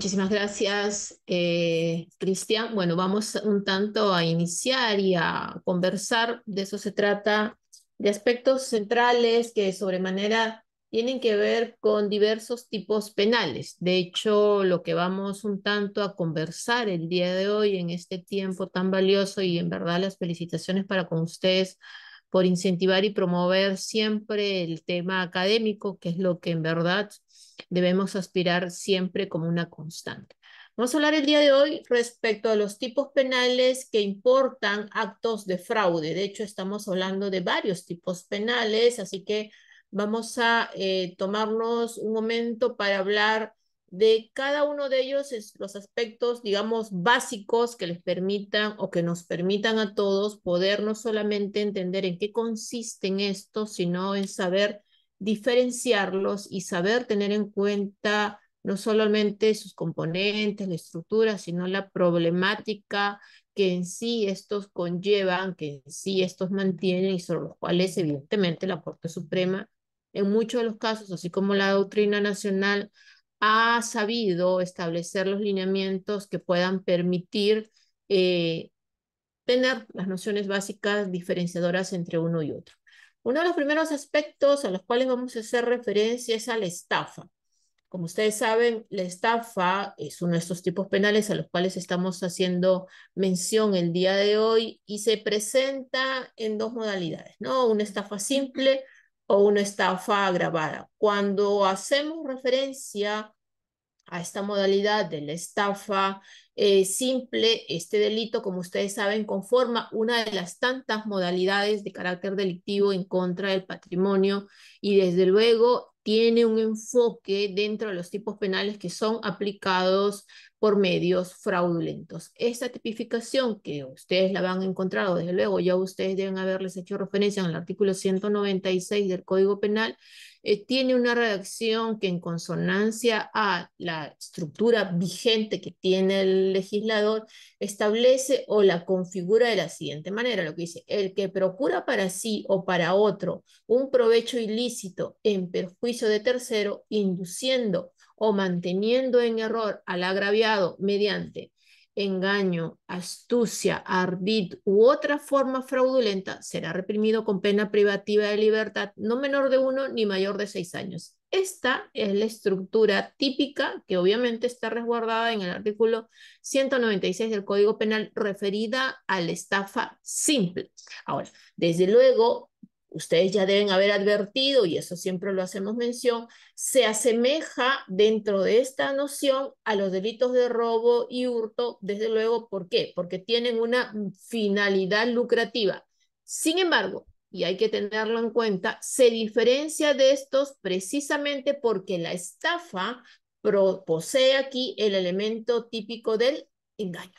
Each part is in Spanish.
Muchísimas gracias, eh, Cristian. Bueno, vamos un tanto a iniciar y a conversar. De eso se trata, de aspectos centrales que sobremanera tienen que ver con diversos tipos penales. De hecho, lo que vamos un tanto a conversar el día de hoy en este tiempo tan valioso y en verdad las felicitaciones para con ustedes por incentivar y promover siempre el tema académico, que es lo que en verdad debemos aspirar siempre como una constante. Vamos a hablar el día de hoy respecto a los tipos penales que importan actos de fraude. De hecho, estamos hablando de varios tipos penales, así que vamos a eh, tomarnos un momento para hablar de cada uno de ellos, los aspectos, digamos, básicos que les permitan o que nos permitan a todos poder no solamente entender en qué consisten estos, sino en saber diferenciarlos y saber tener en cuenta no solamente sus componentes, la estructura, sino la problemática que en sí estos conllevan, que en sí estos mantienen y sobre los cuales evidentemente la Corte Suprema en muchos de los casos, así como la doctrina nacional, ha sabido establecer los lineamientos que puedan permitir eh, tener las nociones básicas diferenciadoras entre uno y otro. Uno de los primeros aspectos a los cuales vamos a hacer referencia es a la estafa. Como ustedes saben, la estafa es uno de estos tipos penales a los cuales estamos haciendo mención el día de hoy y se presenta en dos modalidades, ¿no? Una estafa simple o una estafa agravada. Cuando hacemos referencia a esta modalidad de la estafa eh, simple este delito, como ustedes saben, conforma una de las tantas modalidades de carácter delictivo en contra del patrimonio y desde luego tiene un enfoque dentro de los tipos penales que son aplicados por medios fraudulentos. Esta tipificación que ustedes la van a encontrar, desde luego ya ustedes deben haberles hecho referencia en el artículo 196 del Código Penal, eh, tiene una redacción que en consonancia a la estructura vigente que tiene el legislador, establece o la configura de la siguiente manera, lo que dice, el que procura para sí o para otro un provecho ilícito en perjuicio de tercero, induciendo o manteniendo en error al agraviado mediante engaño, astucia, ardid u otra forma fraudulenta, será reprimido con pena privativa de libertad no menor de uno ni mayor de seis años. Esta es la estructura típica que obviamente está resguardada en el artículo 196 del Código Penal referida a la estafa simple. Ahora, desde luego, ustedes ya deben haber advertido, y eso siempre lo hacemos mención, se asemeja dentro de esta noción a los delitos de robo y hurto, desde luego, ¿por qué? Porque tienen una finalidad lucrativa. Sin embargo, y hay que tenerlo en cuenta, se diferencia de estos precisamente porque la estafa posee aquí el elemento típico del engaño.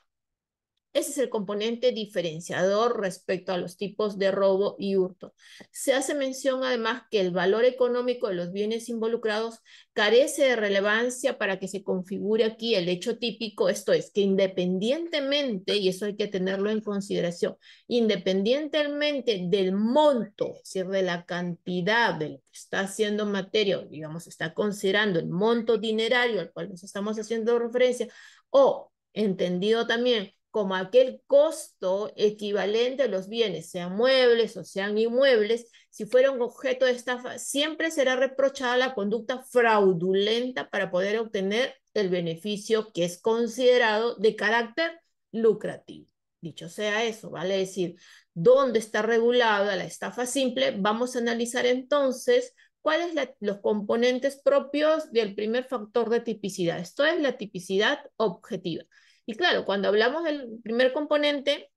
Ese es el componente diferenciador respecto a los tipos de robo y hurto. Se hace mención además que el valor económico de los bienes involucrados carece de relevancia para que se configure aquí el hecho típico, esto es, que independientemente, y eso hay que tenerlo en consideración, independientemente del monto, es decir, de la cantidad de lo que está haciendo materia, digamos, está considerando el monto dinerario al cual nos estamos haciendo referencia, o entendido también como aquel costo equivalente a los bienes, sean muebles o sean inmuebles, si fuera un objeto de estafa, siempre será reprochada la conducta fraudulenta para poder obtener el beneficio que es considerado de carácter lucrativo. Dicho sea eso, vale decir, dónde está regulada la estafa simple, vamos a analizar entonces cuáles son los componentes propios del primer factor de tipicidad. Esto es la tipicidad objetiva. Y claro, cuando hablamos del primer componente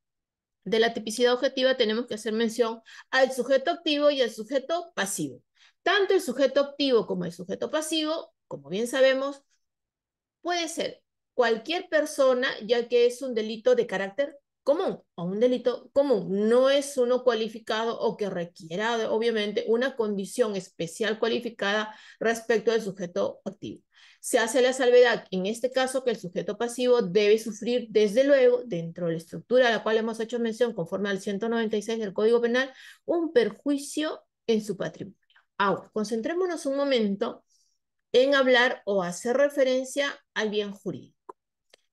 de la tipicidad objetiva, tenemos que hacer mención al sujeto activo y al sujeto pasivo. Tanto el sujeto activo como el sujeto pasivo, como bien sabemos, puede ser cualquier persona, ya que es un delito de carácter común o un delito común. No es uno cualificado o que requiera, obviamente, una condición especial cualificada respecto del sujeto activo se hace la salvedad, en este caso, que el sujeto pasivo debe sufrir, desde luego, dentro de la estructura a la cual hemos hecho mención, conforme al 196 del Código Penal, un perjuicio en su patrimonio. Ahora, concentrémonos un momento en hablar o hacer referencia al bien jurídico.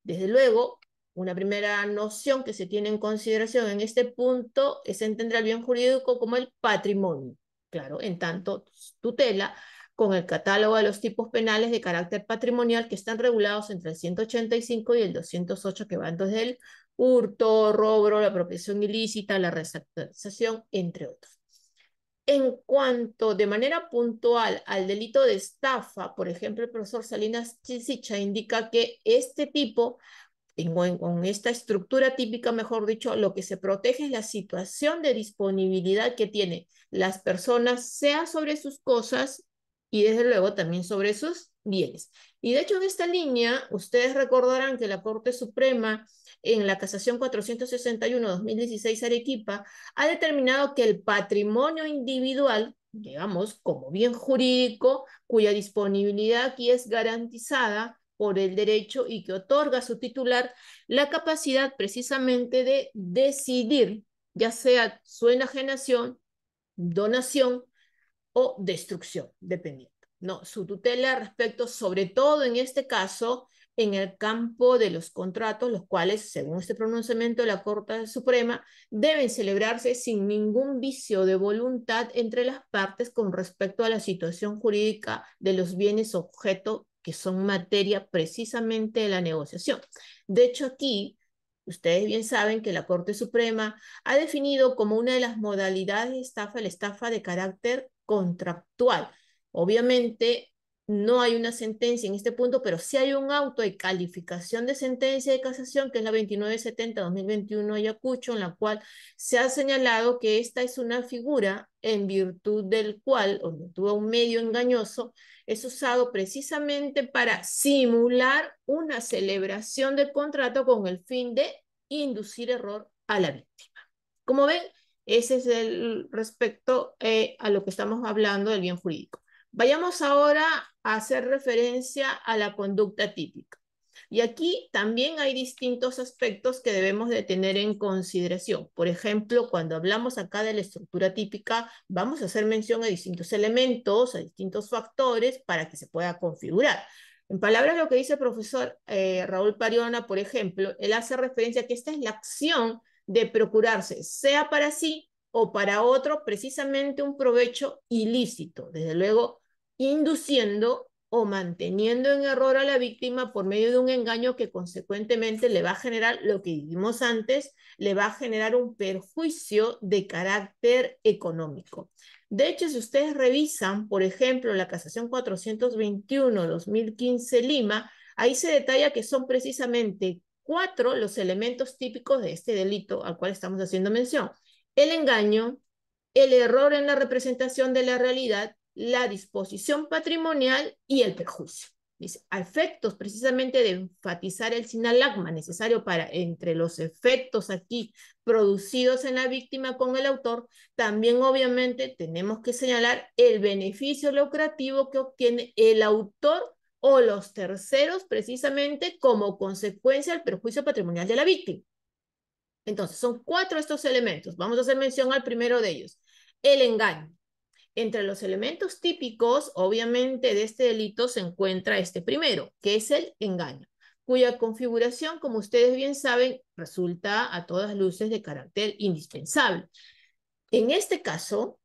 Desde luego, una primera noción que se tiene en consideración en este punto es entender al bien jurídico como el patrimonio. Claro, en tanto tutela con el catálogo de los tipos penales de carácter patrimonial que están regulados entre el 185 y el 208 que van desde el hurto, robo, la apropiación ilícita, la receptación, entre otros. En cuanto de manera puntual al delito de estafa, por ejemplo, el profesor Salinas Chisicha indica que este tipo con esta estructura típica, mejor dicho, lo que se protege es la situación de disponibilidad que tienen las personas, sea sobre sus cosas y desde luego también sobre sus bienes. Y de hecho en esta línea, ustedes recordarán que la Corte Suprema en la casación 461-2016 Arequipa ha determinado que el patrimonio individual, digamos, como bien jurídico, cuya disponibilidad aquí es garantizada por el derecho y que otorga a su titular la capacidad precisamente de decidir, ya sea su enajenación, donación o destrucción, dependiendo. ¿no? Su tutela respecto, sobre todo en este caso, en el campo de los contratos, los cuales, según este pronunciamiento de la Corte Suprema, deben celebrarse sin ningún vicio de voluntad entre las partes con respecto a la situación jurídica de los bienes objeto que son materia precisamente de la negociación. De hecho, aquí Ustedes bien saben que la Corte Suprema ha definido como una de las modalidades de estafa la estafa de carácter contractual. Obviamente no hay una sentencia en este punto, pero sí hay un auto de calificación de sentencia de casación, que es la 2970-2021 Ayacucho, en la cual se ha señalado que esta es una figura en virtud del cual, o en virtud de un medio engañoso, es usado precisamente para simular una celebración del contrato con el fin de inducir error a la víctima. Como ven, ese es el respecto eh, a lo que estamos hablando del bien jurídico. Vayamos ahora a hacer referencia a la conducta típica. Y aquí también hay distintos aspectos que debemos de tener en consideración. Por ejemplo, cuando hablamos acá de la estructura típica, vamos a hacer mención a distintos elementos, a distintos factores para que se pueda configurar. En palabras lo que dice el profesor eh, Raúl Pariona, por ejemplo, él hace referencia a que esta es la acción de procurarse, sea para sí o para otro, precisamente un provecho ilícito, desde luego induciendo o manteniendo en error a la víctima por medio de un engaño que consecuentemente le va a generar lo que dijimos antes, le va a generar un perjuicio de carácter económico. De hecho, si ustedes revisan, por ejemplo, la casación 421-2015 Lima, ahí se detalla que son precisamente Cuatro, los elementos típicos de este delito al cual estamos haciendo mención. El engaño, el error en la representación de la realidad, la disposición patrimonial y el perjuicio. Dice, a efectos precisamente de enfatizar el sinalagma necesario para entre los efectos aquí producidos en la víctima con el autor, también obviamente tenemos que señalar el beneficio lucrativo que obtiene el autor o los terceros precisamente como consecuencia del perjuicio patrimonial de la víctima. Entonces, son cuatro estos elementos. Vamos a hacer mención al primero de ellos, el engaño. Entre los elementos típicos, obviamente, de este delito se encuentra este primero, que es el engaño, cuya configuración, como ustedes bien saben, resulta a todas luces de carácter indispensable. En este caso,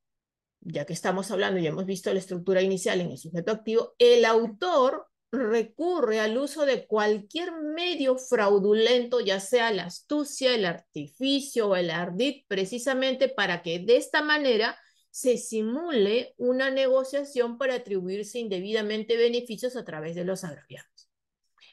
ya que estamos hablando y hemos visto la estructura inicial en el sujeto activo, el autor recurre al uso de cualquier medio fraudulento, ya sea la astucia, el artificio o el ardid, precisamente para que de esta manera se simule una negociación para atribuirse indebidamente beneficios a través de los agraviados.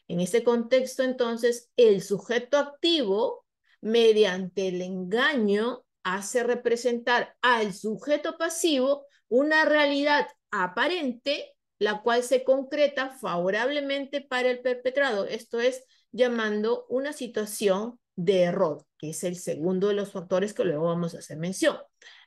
En este contexto, entonces, el sujeto activo, mediante el engaño, hace representar al sujeto pasivo una realidad aparente, la cual se concreta favorablemente para el perpetrado. esto es llamando una situación de error, que es el segundo de los factores que luego vamos a hacer mención.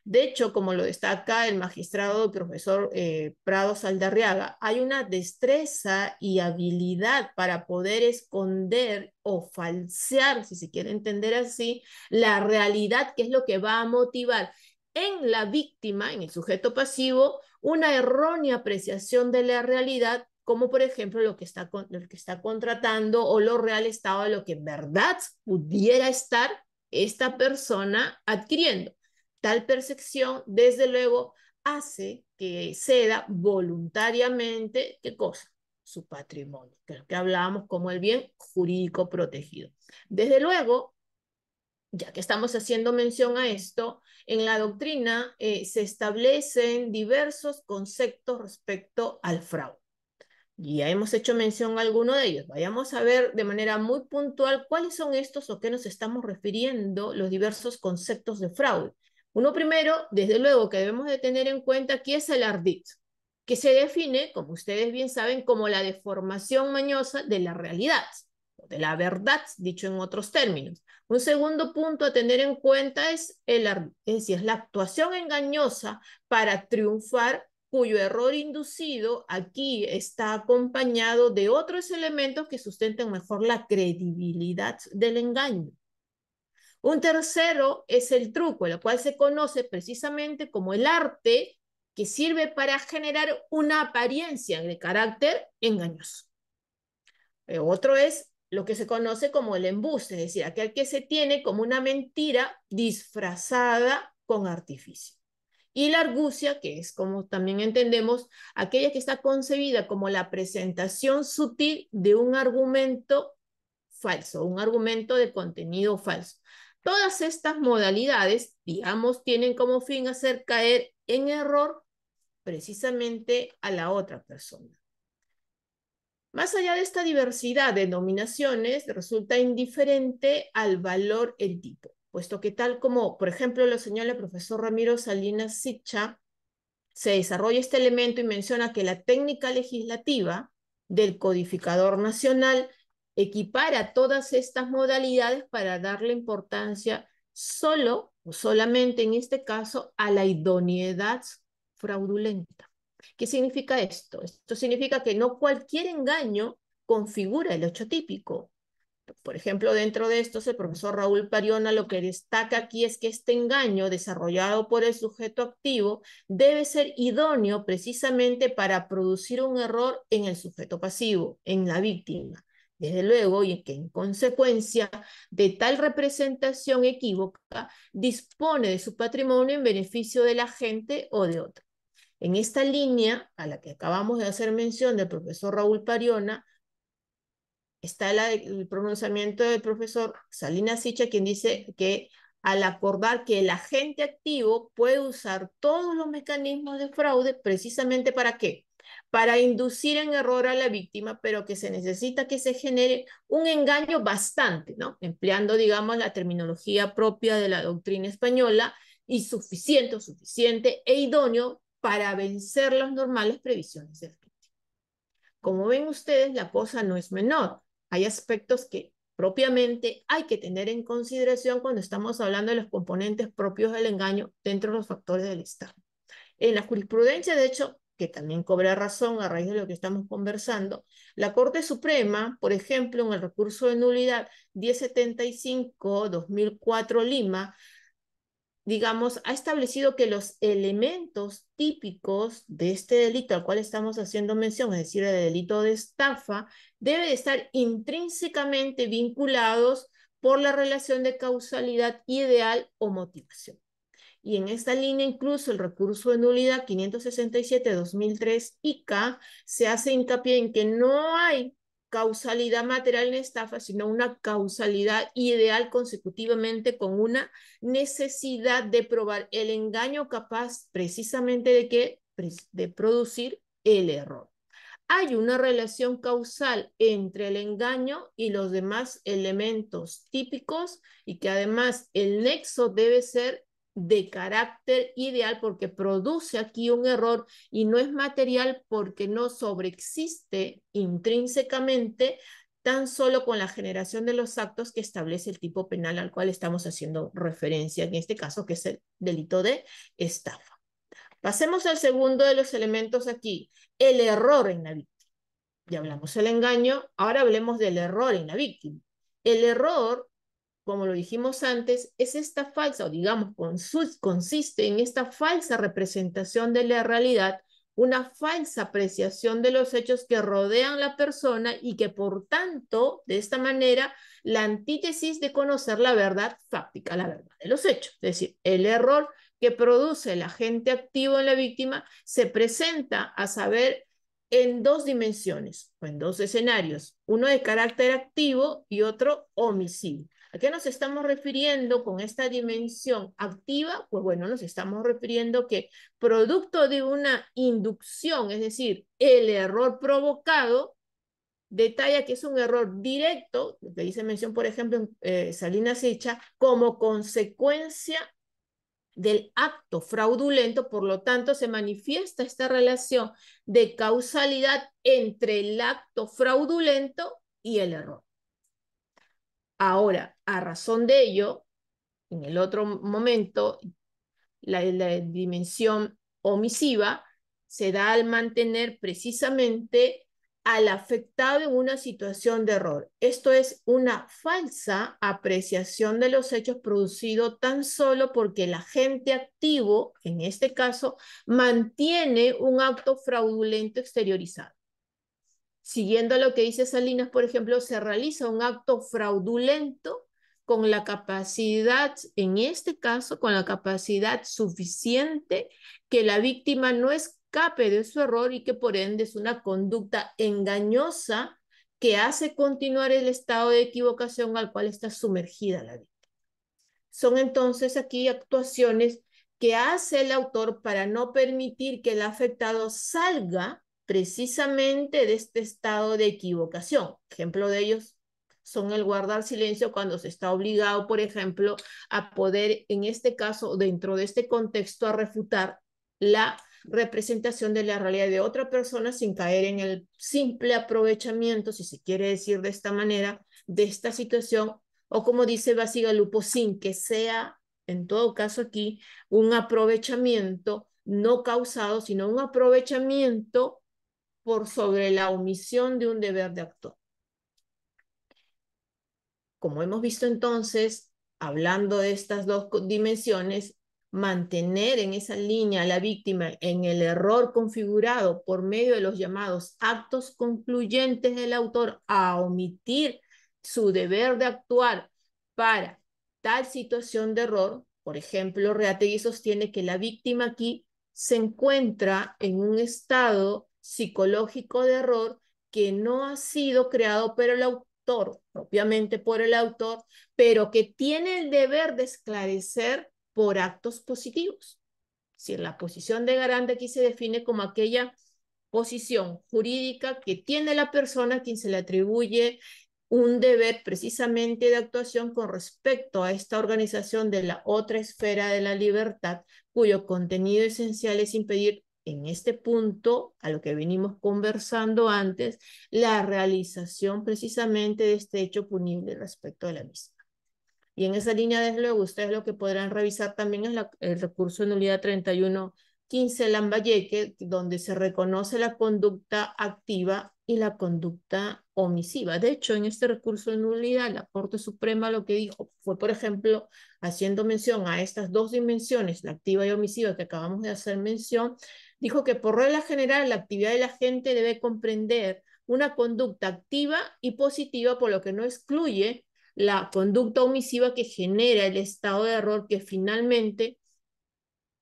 De hecho, como lo destaca el magistrado profesor eh, Prado Saldarriaga, hay una destreza y habilidad para poder esconder o falsear, si se quiere entender así, la realidad, que es lo que va a motivar en la víctima, en el sujeto pasivo, una errónea apreciación de la realidad, como por ejemplo lo que está, que está contratando o lo real estado de lo que en verdad pudiera estar esta persona adquiriendo. Tal percepción, desde luego, hace que ceda voluntariamente, ¿qué cosa? Su patrimonio, que es que hablábamos como el bien jurídico protegido. Desde luego, ya que estamos haciendo mención a esto, en la doctrina eh, se establecen diversos conceptos respecto al fraude. Ya hemos hecho mención a alguno de ellos. Vayamos a ver de manera muy puntual cuáles son estos o qué nos estamos refiriendo los diversos conceptos de fraude. Uno primero, desde luego, que debemos de tener en cuenta aquí es el ardit, que se define, como ustedes bien saben, como la deformación mañosa de la realidad, de la verdad, dicho en otros términos. Un segundo punto a tener en cuenta es, el, es, es la actuación engañosa para triunfar cuyo error inducido aquí está acompañado de otros elementos que sustentan mejor la credibilidad del engaño. Un tercero es el truco, el cual se conoce precisamente como el arte que sirve para generar una apariencia de carácter engañoso. Eh, otro es lo que se conoce como el embuste, es decir, aquel que se tiene como una mentira disfrazada con artificio. Y la argucia, que es como también entendemos, aquella que está concebida como la presentación sutil de un argumento falso, un argumento de contenido falso. Todas estas modalidades, digamos, tienen como fin hacer caer en error precisamente a la otra persona. Más allá de esta diversidad de denominaciones, resulta indiferente al valor el tipo, puesto que tal como, por ejemplo, lo señala el profesor Ramiro Salinas Sicha, se desarrolla este elemento y menciona que la técnica legislativa del codificador nacional equipara todas estas modalidades para darle importancia solo o solamente en este caso a la idoneidad fraudulenta. ¿Qué significa esto? Esto significa que no cualquier engaño configura el hecho típico. Por ejemplo, dentro de esto, el profesor Raúl Pariona lo que destaca aquí es que este engaño desarrollado por el sujeto activo debe ser idóneo precisamente para producir un error en el sujeto pasivo, en la víctima desde luego, y que en consecuencia de tal representación equívoca dispone de su patrimonio en beneficio de la gente o de otro. En esta línea a la que acabamos de hacer mención del profesor Raúl Pariona, está el pronunciamiento del profesor Salinas Sicha, quien dice que al acordar que el agente activo puede usar todos los mecanismos de fraude, precisamente para qué? para inducir en error a la víctima, pero que se necesita que se genere un engaño bastante, ¿no? Empleando, digamos, la terminología propia de la doctrina española, y suficiente o suficiente e idóneo para vencer las normales previsiones del crimen. Como ven ustedes, la cosa no es menor. Hay aspectos que propiamente hay que tener en consideración cuando estamos hablando de los componentes propios del engaño dentro de los factores del Estado. En la jurisprudencia, de hecho, que también cobra razón a raíz de lo que estamos conversando, la Corte Suprema, por ejemplo, en el recurso de nulidad 1075-2004 Lima, digamos, ha establecido que los elementos típicos de este delito al cual estamos haciendo mención, es decir, el delito de estafa, deben estar intrínsecamente vinculados por la relación de causalidad ideal o motivación. Y en esta línea incluso el recurso de nulidad 567-2003 ICA se hace hincapié en que no hay causalidad material en estafa, sino una causalidad ideal consecutivamente con una necesidad de probar el engaño capaz precisamente de que de producir el error. Hay una relación causal entre el engaño y los demás elementos típicos y que además el nexo debe ser de carácter ideal porque produce aquí un error y no es material porque no sobreexiste intrínsecamente tan solo con la generación de los actos que establece el tipo penal al cual estamos haciendo referencia, en este caso que es el delito de estafa. Pasemos al segundo de los elementos aquí, el error en la víctima. Ya hablamos del engaño, ahora hablemos del error en la víctima. El error como lo dijimos antes, es esta falsa, o digamos, consiste en esta falsa representación de la realidad, una falsa apreciación de los hechos que rodean la persona y que por tanto, de esta manera, la antítesis de conocer la verdad fáctica, la verdad de los hechos, es decir, el error que produce el agente activo en la víctima se presenta a saber en dos dimensiones o en dos escenarios, uno de carácter activo y otro homicidio. ¿A qué nos estamos refiriendo con esta dimensión activa? Pues bueno, nos estamos refiriendo que producto de una inducción, es decir, el error provocado, detalla que es un error directo, lo que dice mención, por ejemplo, eh, Salinas Echa, como consecuencia del acto fraudulento, por lo tanto se manifiesta esta relación de causalidad entre el acto fraudulento y el error. Ahora, a razón de ello, en el otro momento, la, dimensión omisiva se da al mantener precisamente al afectado en una situación de error. Esto es una falsa apreciación de los hechos producidos tan solo porque el agente activo, en este caso, mantiene un acto fraudulento exteriorizado. Siguiendo lo que dice Salinas, por ejemplo, se realiza un acto fraudulento con la capacidad, en este caso, con la capacidad suficiente que la víctima no escape de su error y que por ende es una conducta engañosa que hace continuar el estado de equivocación al cual está sumergida la víctima. Son entonces aquí actuaciones que hace el autor para no permitir que el afectado salga precisamente de este estado de equivocación. Ejemplo de ellos son el guardar silencio cuando se está obligado, por ejemplo, a poder, en este caso, dentro de este contexto, a refutar la representación de la realidad de otra persona sin caer en el simple aprovechamiento, si se quiere decir de esta manera, de esta situación, o como dice Basigalupo, sin que sea, en todo caso aquí, un aprovechamiento no causado, sino un aprovechamiento por sobre la omisión de un deber de actor. Como hemos visto entonces, hablando de estas dos dimensiones, mantener en esa línea a la víctima en el error configurado por medio de los llamados actos concluyentes del autor a omitir su deber de actuar para tal situación de error, por ejemplo, Reategui sostiene que la víctima aquí se encuentra en un estado psicológico de error que no ha sido creado por el autor, propiamente por el autor, pero que tiene el deber de esclarecer por actos positivos. Si la posición de garante aquí se define como aquella posición jurídica que tiene la persona quien se le atribuye un deber precisamente de actuación con respecto a esta organización de la otra esfera de la libertad, cuyo contenido esencial es impedir en este punto, a lo que venimos conversando antes, la realización precisamente de este hecho punible respecto de la misma. Y en esa línea, desde luego, ustedes lo que podrán revisar también es el recurso de nulidad 3115 Lambayeque, donde se reconoce la conducta activa y la conducta omisiva. De hecho, en este recurso de nulidad, la Corte Suprema lo que dijo fue, por ejemplo, haciendo mención a estas dos dimensiones, la activa y omisiva que acabamos de hacer mención, Dijo que por regla general la actividad de la gente debe comprender una conducta activa y positiva, por lo que no excluye la conducta omisiva que genera el estado de error que finalmente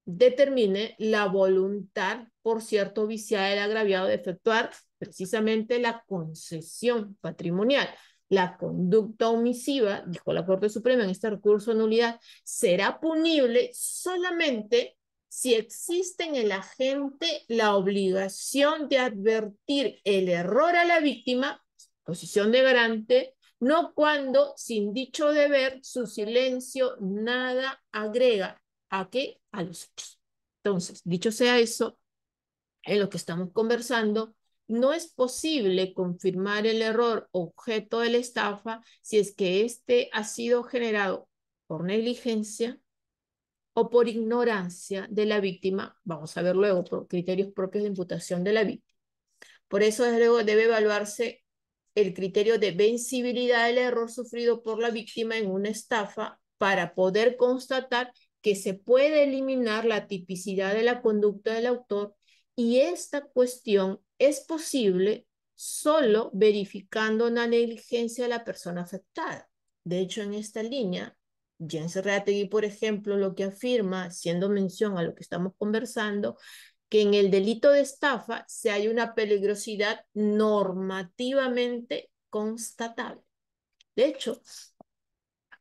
determine la voluntad, por cierto, viciada del agraviado de efectuar precisamente la concesión patrimonial. La conducta omisiva, dijo la Corte Suprema en este recurso de nulidad, será punible solamente si existe en el agente la obligación de advertir el error a la víctima, posición de garante, no cuando, sin dicho deber, su silencio nada agrega a qué, a los hechos. Entonces, dicho sea eso, en lo que estamos conversando, no es posible confirmar el error objeto de la estafa si es que este ha sido generado por negligencia, o por ignorancia de la víctima, vamos a ver luego por criterios propios de imputación de la víctima. Por eso, desde luego, debe evaluarse el criterio de vencibilidad del error sufrido por la víctima en una estafa para poder constatar que se puede eliminar la tipicidad de la conducta del autor y esta cuestión es posible solo verificando una negligencia de la persona afectada. De hecho, en esta línea, Jens Reategui, por ejemplo, lo que afirma, siendo mención a lo que estamos conversando, que en el delito de estafa se hay una peligrosidad normativamente constatable. De hecho,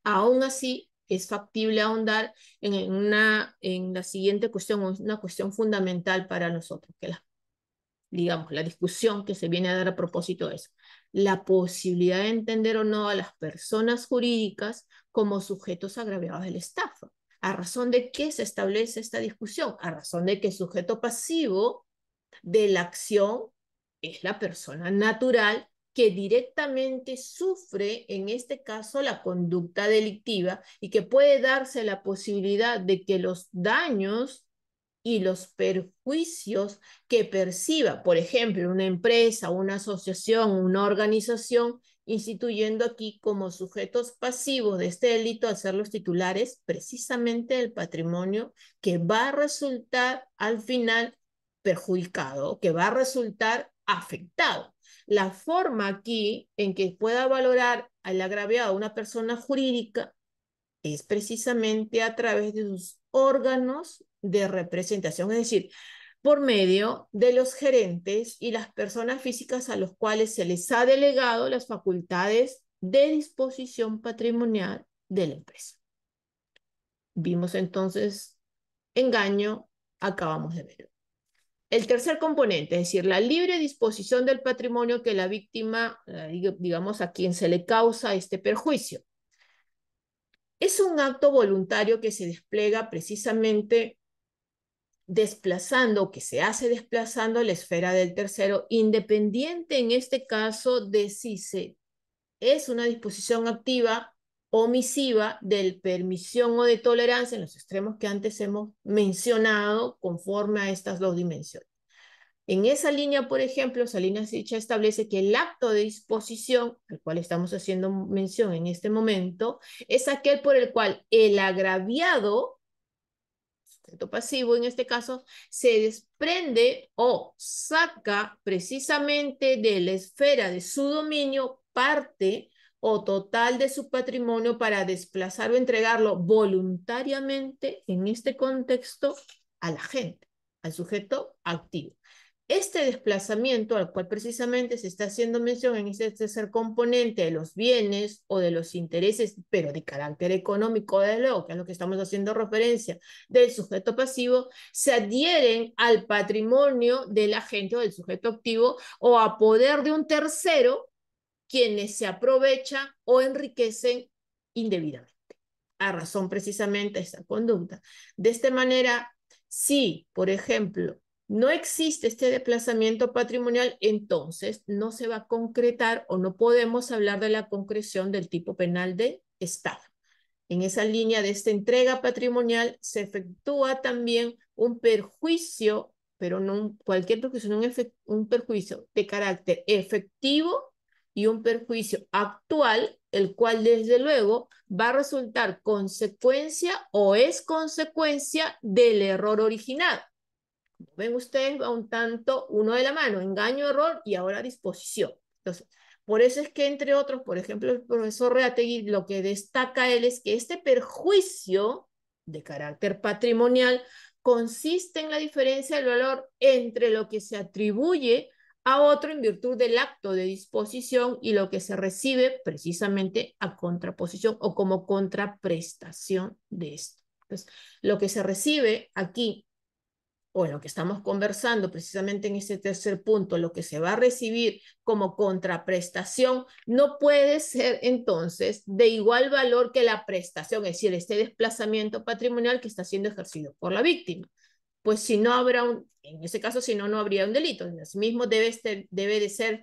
aún así es factible ahondar en, una, en la siguiente cuestión, una cuestión fundamental para nosotros, que la, digamos, la discusión que se viene a dar a propósito de eso la posibilidad de entender o no a las personas jurídicas como sujetos agraviados del estafa. ¿A razón de qué se establece esta discusión? A razón de que el sujeto pasivo de la acción es la persona natural que directamente sufre, en este caso, la conducta delictiva y que puede darse la posibilidad de que los daños y los perjuicios que perciba, por ejemplo, una empresa, una asociación, una organización, instituyendo aquí como sujetos pasivos de este delito a ser los titulares precisamente del patrimonio que va a resultar al final perjudicado, que va a resultar afectado. La forma aquí en que pueda valorar al agraviado una persona jurídica es precisamente a través de sus órganos de representación, es decir, por medio de los gerentes y las personas físicas a los cuales se les ha delegado las facultades de disposición patrimonial de la empresa. Vimos entonces engaño, acabamos de verlo. El tercer componente, es decir, la libre disposición del patrimonio que la víctima, eh, digamos, a quien se le causa este perjuicio. Es un acto voluntario que se despliega precisamente desplazando, que se hace desplazando a la esfera del tercero, independiente en este caso de si se es una disposición activa omisiva del permisión o de tolerancia en los extremos que antes hemos mencionado conforme a estas dos dimensiones. En esa línea, por ejemplo, Salinas Dicha establece que el acto de disposición, al cual estamos haciendo mención en este momento, es aquel por el cual el agraviado pasivo, en este caso, se desprende o saca precisamente de la esfera de su dominio parte o total de su patrimonio para desplazar o entregarlo voluntariamente, en este contexto, a la gente, al sujeto activo. Este desplazamiento, al cual precisamente se está haciendo mención en este tercer componente de los bienes o de los intereses, pero de carácter económico, de que es lo que estamos haciendo referencia del sujeto pasivo, se adhieren al patrimonio del agente o del sujeto activo o a poder de un tercero, quienes se aprovechan o enriquecen indebidamente, a razón precisamente de esta conducta. De esta manera, si, por ejemplo, no existe este desplazamiento patrimonial, entonces no se va a concretar o no podemos hablar de la concreción del tipo penal de Estado. En esa línea de esta entrega patrimonial se efectúa también un perjuicio, pero no cualquier perjuicio, sino un, un perjuicio de carácter efectivo y un perjuicio actual, el cual desde luego va a resultar consecuencia o es consecuencia del error originado. Ven ustedes, va un tanto uno de la mano, engaño, error y ahora disposición. Entonces, por eso es que, entre otros, por ejemplo, el profesor Reategui lo que destaca él es que este perjuicio de carácter patrimonial consiste en la diferencia del valor entre lo que se atribuye a otro en virtud del acto de disposición y lo que se recibe precisamente a contraposición o como contraprestación de esto. Entonces, lo que se recibe aquí o en lo que estamos conversando precisamente en ese tercer punto, lo que se va a recibir como contraprestación, no puede ser entonces de igual valor que la prestación, es decir, este desplazamiento patrimonial que está siendo ejercido por la víctima. Pues si no habrá un, en ese caso, si no, no habría un delito. mismo debe, ser, debe de ser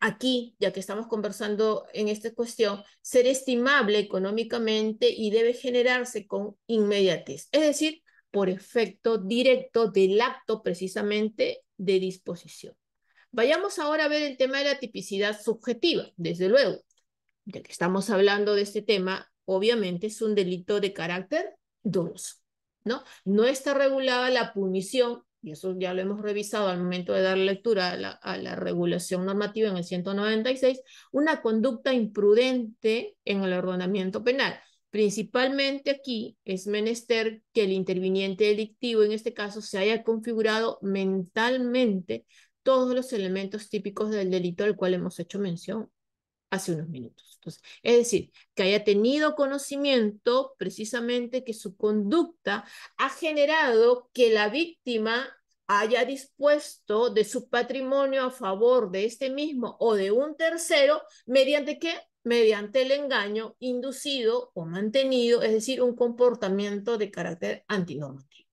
aquí, ya que estamos conversando en esta cuestión, ser estimable económicamente y debe generarse con inmediatez. Es decir, por efecto directo del acto precisamente de disposición. Vayamos ahora a ver el tema de la tipicidad subjetiva. Desde luego, ya que estamos hablando de este tema, obviamente es un delito de carácter doloso. ¿no? no está regulada la punición, y eso ya lo hemos revisado al momento de dar lectura a la, a la regulación normativa en el 196, una conducta imprudente en el ordenamiento penal. Principalmente aquí es menester que el interviniente delictivo, en este caso, se haya configurado mentalmente todos los elementos típicos del delito al cual hemos hecho mención hace unos minutos. Entonces, es decir, que haya tenido conocimiento precisamente que su conducta ha generado que la víctima haya dispuesto de su patrimonio a favor de este mismo o de un tercero, mediante qué? mediante el engaño inducido o mantenido, es decir, un comportamiento de carácter antinormativo.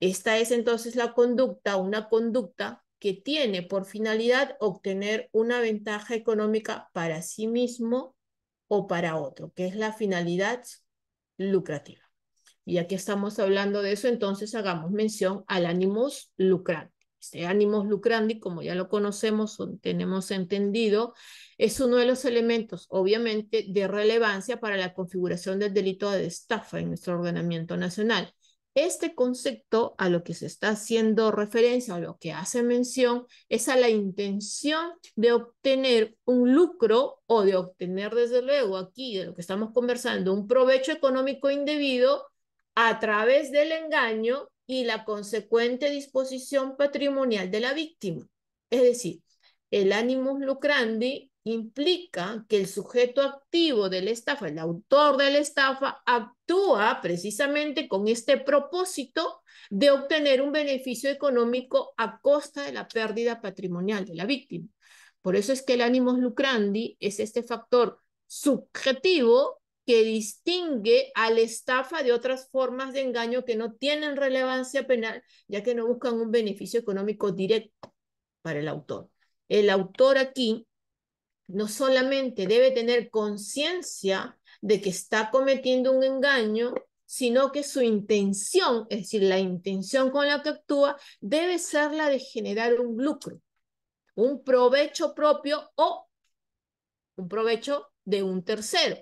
Esta es entonces la conducta, una conducta que tiene por finalidad obtener una ventaja económica para sí mismo o para otro, que es la finalidad lucrativa. Y aquí estamos hablando de eso, entonces hagamos mención al ánimos lucrativo este, ánimos Lucrandi, como ya lo conocemos o tenemos entendido, es uno de los elementos, obviamente, de relevancia para la configuración del delito de estafa en nuestro ordenamiento nacional. Este concepto a lo que se está haciendo referencia, a lo que hace mención, es a la intención de obtener un lucro o de obtener, desde luego, aquí de lo que estamos conversando, un provecho económico indebido a través del engaño y la consecuente disposición patrimonial de la víctima. Es decir, el animus lucrandi implica que el sujeto activo de la estafa, el autor de la estafa, actúa precisamente con este propósito de obtener un beneficio económico a costa de la pérdida patrimonial de la víctima. Por eso es que el animus lucrandi es este factor subjetivo que distingue a la estafa de otras formas de engaño que no tienen relevancia penal, ya que no buscan un beneficio económico directo para el autor. El autor aquí no solamente debe tener conciencia de que está cometiendo un engaño, sino que su intención, es decir, la intención con la que actúa, debe ser la de generar un lucro, un provecho propio o un provecho de un tercero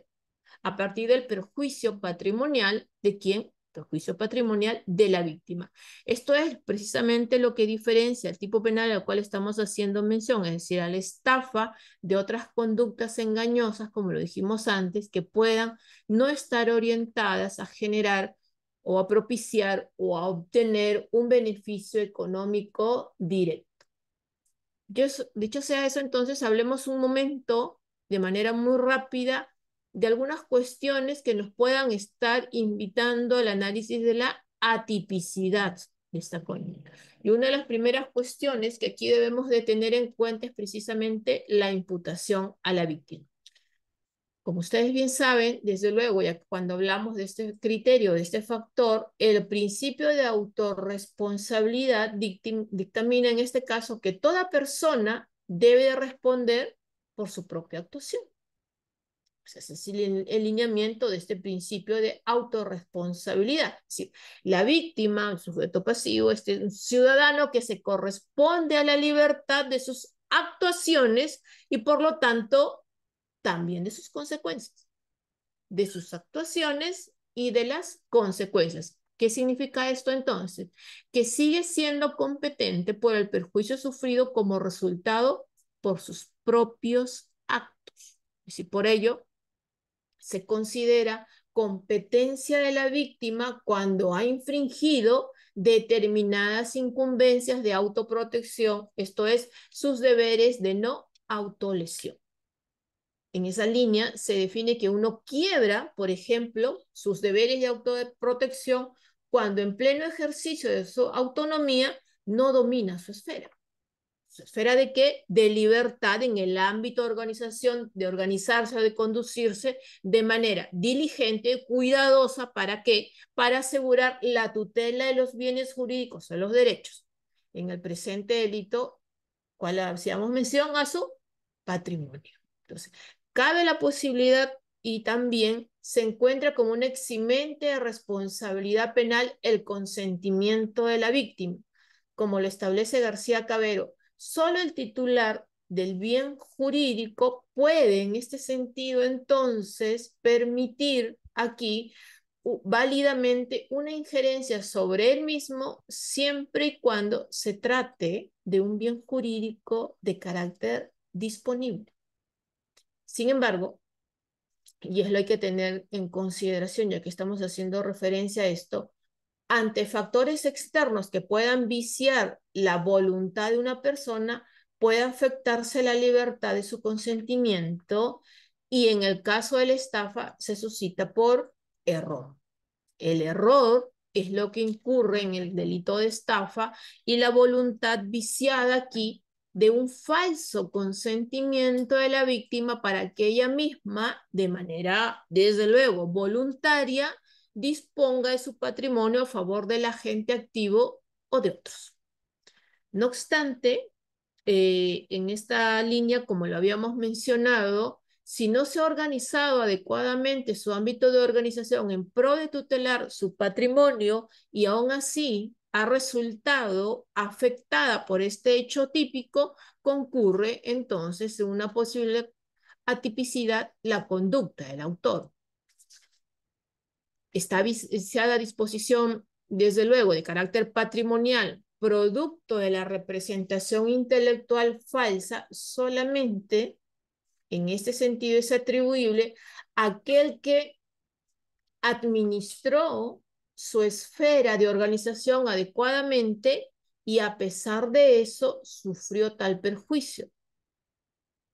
a partir del perjuicio patrimonial de quien perjuicio patrimonial de la víctima. Esto es precisamente lo que diferencia el tipo penal al cual estamos haciendo mención, es decir, a la estafa de otras conductas engañosas, como lo dijimos antes, que puedan no estar orientadas a generar o a propiciar o a obtener un beneficio económico directo. dicho sea eso, entonces hablemos un momento de manera muy rápida de algunas cuestiones que nos puedan estar invitando al análisis de la atipicidad de esta coña. Y una de las primeras cuestiones que aquí debemos de tener en cuenta es precisamente la imputación a la víctima. Como ustedes bien saben, desde luego, ya cuando hablamos de este criterio, de este factor, el principio de autorresponsabilidad dictamina en este caso que toda persona debe responder por su propia actuación es el, alineamiento lineamiento de este principio de autorresponsabilidad. Es decir, la víctima, un sujeto pasivo, este es este, ciudadano que se corresponde a la libertad de sus actuaciones y por lo tanto también de sus consecuencias, de sus actuaciones y de las consecuencias. ¿Qué significa esto entonces? Que sigue siendo competente por el perjuicio sufrido como resultado por sus propios actos. Y por ello se considera competencia de la víctima cuando ha infringido determinadas incumbencias de autoprotección, esto es, sus deberes de no autolesión. En esa línea se define que uno quiebra, por ejemplo, sus deberes de autoprotección cuando en pleno ejercicio de su autonomía no domina su esfera esfera de qué? De libertad en el ámbito de organización, de organizarse, de conducirse de manera diligente, cuidadosa, ¿para qué? Para asegurar la tutela de los bienes jurídicos, o los derechos. En el presente delito, cual hacíamos mención a su patrimonio. Entonces, cabe la posibilidad y también se encuentra como un eximente de responsabilidad penal el consentimiento de la víctima como lo establece García Cabero, Solo el titular del bien jurídico puede en este sentido entonces permitir aquí válidamente una injerencia sobre él mismo siempre y cuando se trate de un bien jurídico de carácter disponible. Sin embargo, y es lo que hay que tener en consideración ya que estamos haciendo referencia a esto, ante factores externos que puedan viciar la voluntad de una persona, puede afectarse la libertad de su consentimiento y en el caso de la estafa se suscita por error. El error es lo que incurre en el delito de estafa y la voluntad viciada aquí de un falso consentimiento de la víctima para que ella misma, de manera, desde luego, voluntaria, disponga de su patrimonio a favor del agente activo o de otros. No obstante, eh, en esta línea, como lo habíamos mencionado, si no se ha organizado adecuadamente su ámbito de organización en pro de tutelar su patrimonio y aún así ha resultado afectada por este hecho típico, concurre entonces en una posible atipicidad la conducta del autor está a disposición, desde luego, de carácter patrimonial, producto de la representación intelectual falsa, solamente en este sentido es atribuible aquel que administró su esfera de organización adecuadamente y a pesar de eso sufrió tal perjuicio.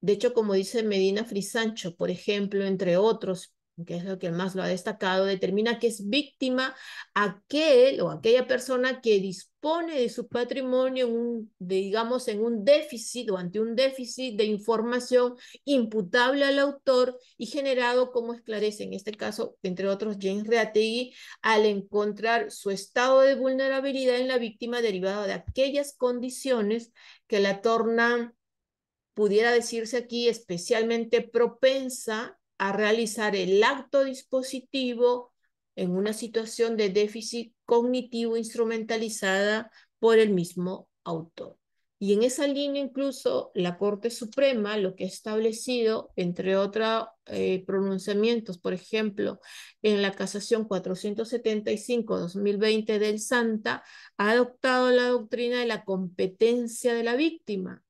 De hecho, como dice Medina Frisancho, por ejemplo, entre otros, que es lo que más lo ha destacado, determina que es víctima aquel o aquella persona que dispone de su patrimonio, digamos, en un déficit o ante un déficit de información imputable al autor y generado, como esclarece en este caso, entre otros, James Reategui, al encontrar su estado de vulnerabilidad en la víctima derivada de aquellas condiciones que la torna, pudiera decirse aquí especialmente propensa a realizar el acto dispositivo en una situación de déficit cognitivo instrumentalizada por el mismo autor. Y en esa línea incluso la Corte Suprema lo que ha establecido, entre otros eh, pronunciamientos, por ejemplo, en la casación 475-2020 del Santa, ha adoptado la doctrina de la competencia de la víctima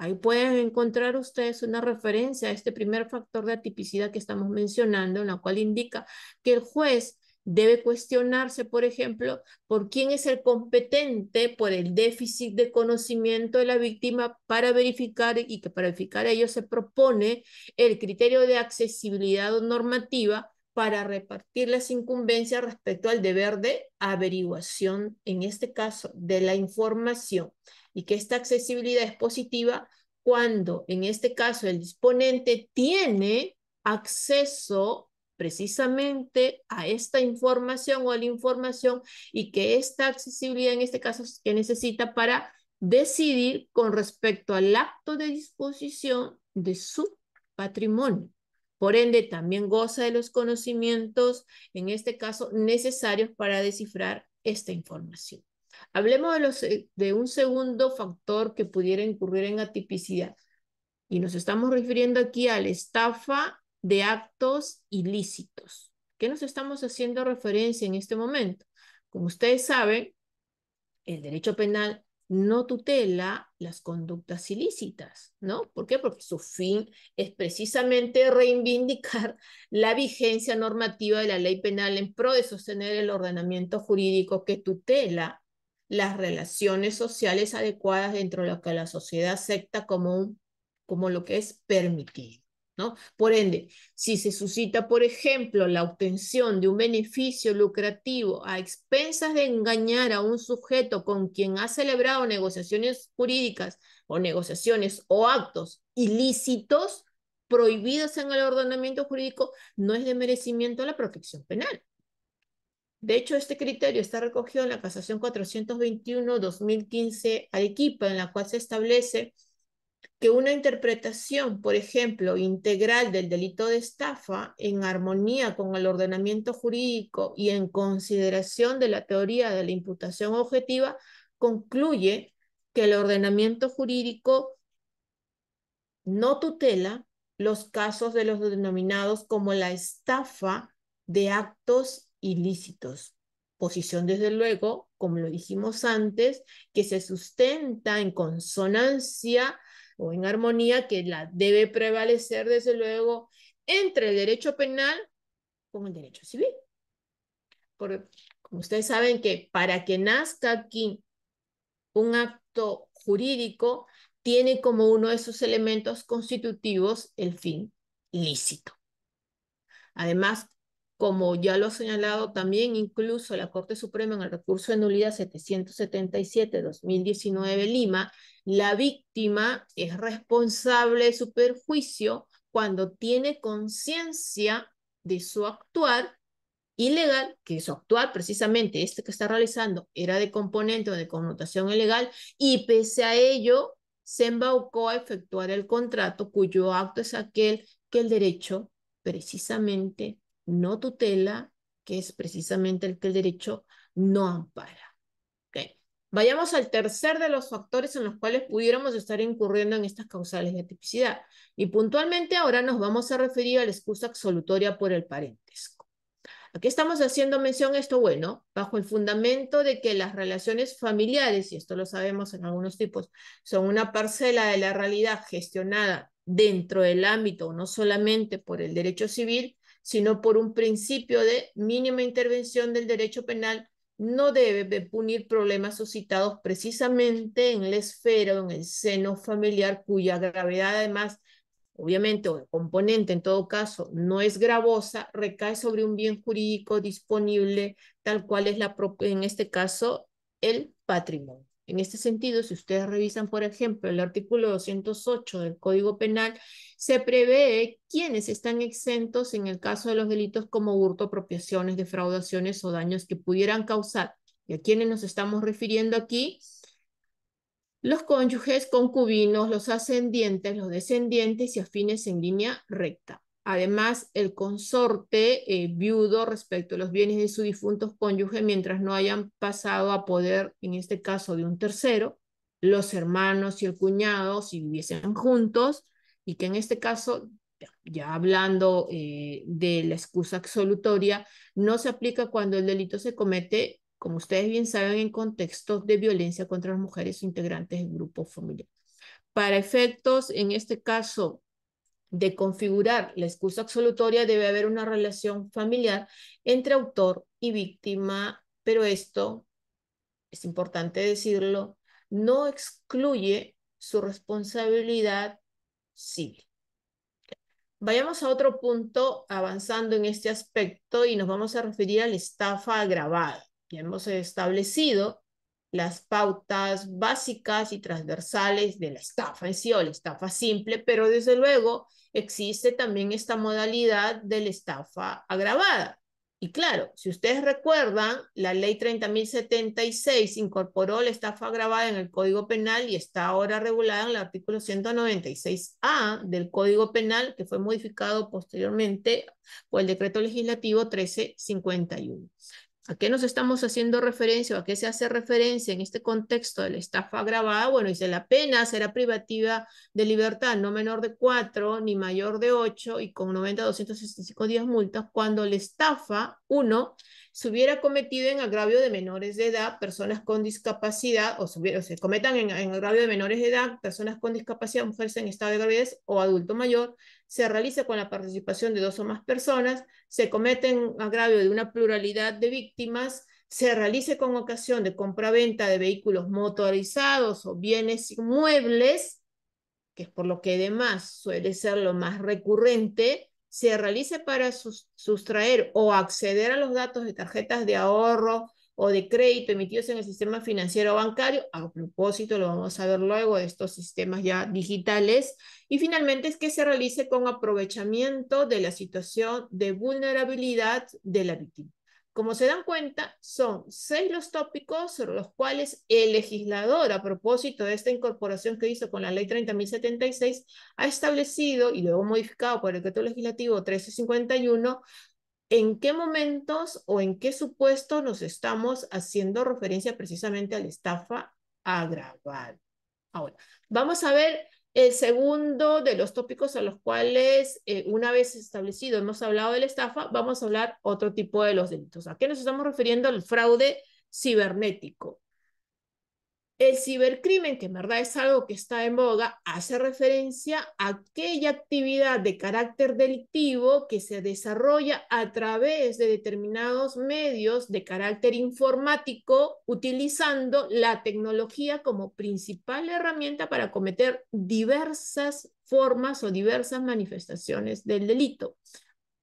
Ahí pueden encontrar ustedes una referencia a este primer factor de atipicidad que estamos mencionando, en la cual indica que el juez debe cuestionarse, por ejemplo, por quién es el competente por el déficit de conocimiento de la víctima para verificar y que para verificar ello se propone el criterio de accesibilidad normativa para repartir las incumbencias respecto al deber de averiguación, en este caso, de la información y que esta accesibilidad es positiva cuando en este caso el disponente tiene acceso precisamente a esta información o a la información y que esta accesibilidad en este caso que necesita para decidir con respecto al acto de disposición de su patrimonio. Por ende, también goza de los conocimientos, en este caso, necesarios para descifrar esta información. Hablemos eh, de, un segundo factor que pudiera incurrir en atipicidad. Y nos estamos refiriendo aquí a la estafa de actos ilícitos. ¿Qué nos estamos haciendo referencia en este momento? Como ustedes saben, el derecho penal no tutela las conductas ilícitas, ¿no? ¿Por qué? Porque su fin es precisamente reivindicar la vigencia normativa de la ley penal en pro de sostener el ordenamiento jurídico que tutela las relaciones sociales adecuadas dentro de lo que la sociedad acepta como, como lo que es permitido. ¿no? Por ende, si se suscita, por ejemplo, la obtención de un beneficio lucrativo a expensas de engañar a un sujeto con quien ha celebrado negociaciones jurídicas o negociaciones o actos ilícitos prohibidos en el ordenamiento jurídico, no es de merecimiento la protección penal. De hecho, este criterio está recogido en la Casación 421-2015 Arequipa, en la cual se establece que una interpretación, por ejemplo, integral del delito de estafa, en armonía con el ordenamiento jurídico y en consideración de la teoría de la imputación objetiva, concluye que el ordenamiento jurídico no tutela los casos de los denominados como la estafa de actos ilícitos. Posición, desde luego, como lo dijimos antes, que se sustenta en consonancia o en armonía que la debe prevalecer, desde luego, entre el derecho penal con el derecho civil. por como ustedes saben, que para que nazca aquí un acto jurídico, tiene como uno de sus elementos constitutivos el fin lícito. Además, como ya lo ha señalado también incluso la Corte Suprema en el recurso de nulidad 777-2019 Lima, la víctima es responsable de su perjuicio cuando tiene conciencia de su actuar ilegal, que su actuar precisamente, este que está realizando, era de componente o de connotación ilegal, y pese a ello se embaucó a efectuar el contrato cuyo acto es aquel que el derecho precisamente no tutela, que es precisamente el que el derecho no ampara. Vayamos al tercer de los factores en los cuales pudiéramos estar incurriendo en estas causales de tipicidad. Y puntualmente ahora nos vamos a referir a la excusa absolutoria por el parentesco. Aquí estamos haciendo mención esto, bueno, bajo el fundamento de que las relaciones familiares, y esto lo sabemos en algunos tipos, son una parcela de la realidad gestionada dentro del ámbito, no solamente por el derecho civil, sino por un principio de mínima intervención del derecho penal, no debe punir problemas suscitados precisamente en la esfera en el seno familiar cuya gravedad además, obviamente, o componente en todo caso, no es gravosa, recae sobre un bien jurídico disponible tal cual es la, en este caso el patrimonio. En este sentido, si ustedes revisan, por ejemplo, el artículo 208 del Código Penal, se prevé quiénes están exentos en el caso de los delitos como hurto, apropiaciones, defraudaciones o daños que pudieran causar. ¿Y a quiénes nos estamos refiriendo aquí? Los cónyuges, concubinos, los ascendientes, los descendientes y afines en línea recta. Además, el consorte eh, viudo respecto a los bienes de su difunto cónyuge, mientras no hayan pasado a poder, en este caso, de un tercero, los hermanos y el cuñado, si viviesen juntos, y que en este caso, ya hablando eh, de la excusa absolutoria, no se aplica cuando el delito se comete, como ustedes bien saben, en contextos de violencia contra las mujeres integrantes del grupo familiar. Para efectos, en este caso, de configurar la excusa absolutoria debe haber una relación familiar entre autor y víctima, pero esto, es importante decirlo, no excluye su responsabilidad civil. Vayamos a otro punto avanzando en este aspecto y nos vamos a referir a la estafa agravada. Ya hemos establecido las pautas básicas y transversales de la estafa en sí o la estafa simple, pero desde luego existe también esta modalidad de la estafa agravada. Y claro, si ustedes recuerdan, la ley 30.076 incorporó la estafa agravada en el Código Penal y está ahora regulada en el artículo 196A del Código Penal, que fue modificado posteriormente por el decreto legislativo 1351. ¿A qué nos estamos haciendo referencia o a qué se hace referencia en este contexto de la estafa agravada? Bueno, dice la pena será privativa de libertad no menor de cuatro ni mayor de ocho y con 90 a 265 días multas cuando la estafa, uno, se hubiera cometido en agravio de menores de edad, personas con discapacidad, o se, cometan en, agravio de menores de edad, personas con discapacidad, mujeres en estado de gravidez o adulto mayor, se realiza con la participación de dos o más personas, se cometen agravio de una pluralidad de víctimas, se realice con ocasión de compraventa de vehículos motorizados o bienes inmuebles, que es por lo que además suele ser lo más recurrente, se realice para sustraer o acceder a los datos de tarjetas de ahorro o de crédito emitidos en el sistema financiero bancario, a propósito lo vamos a ver luego de estos sistemas ya digitales, y finalmente es que se realice con aprovechamiento de la situación de vulnerabilidad de la víctima. Como se dan cuenta, son seis los tópicos sobre los cuales el legislador, a propósito de esta incorporación que hizo con la ley 30.076, ha establecido y luego modificado por el decreto legislativo 1351, en qué momentos o en qué supuesto nos estamos haciendo referencia precisamente a la estafa agravada. Ahora, vamos a ver el segundo de los tópicos a los cuales, eh, una vez establecido, hemos hablado de la estafa, vamos a hablar otro tipo de los delitos. ¿A qué nos estamos refiriendo? Al fraude cibernético. El cibercrimen, que en verdad es algo que está en boga, hace referencia a aquella actividad de carácter delictivo que se desarrolla a través de determinados medios de carácter informático, utilizando la tecnología como principal herramienta para cometer diversas formas o diversas manifestaciones del delito.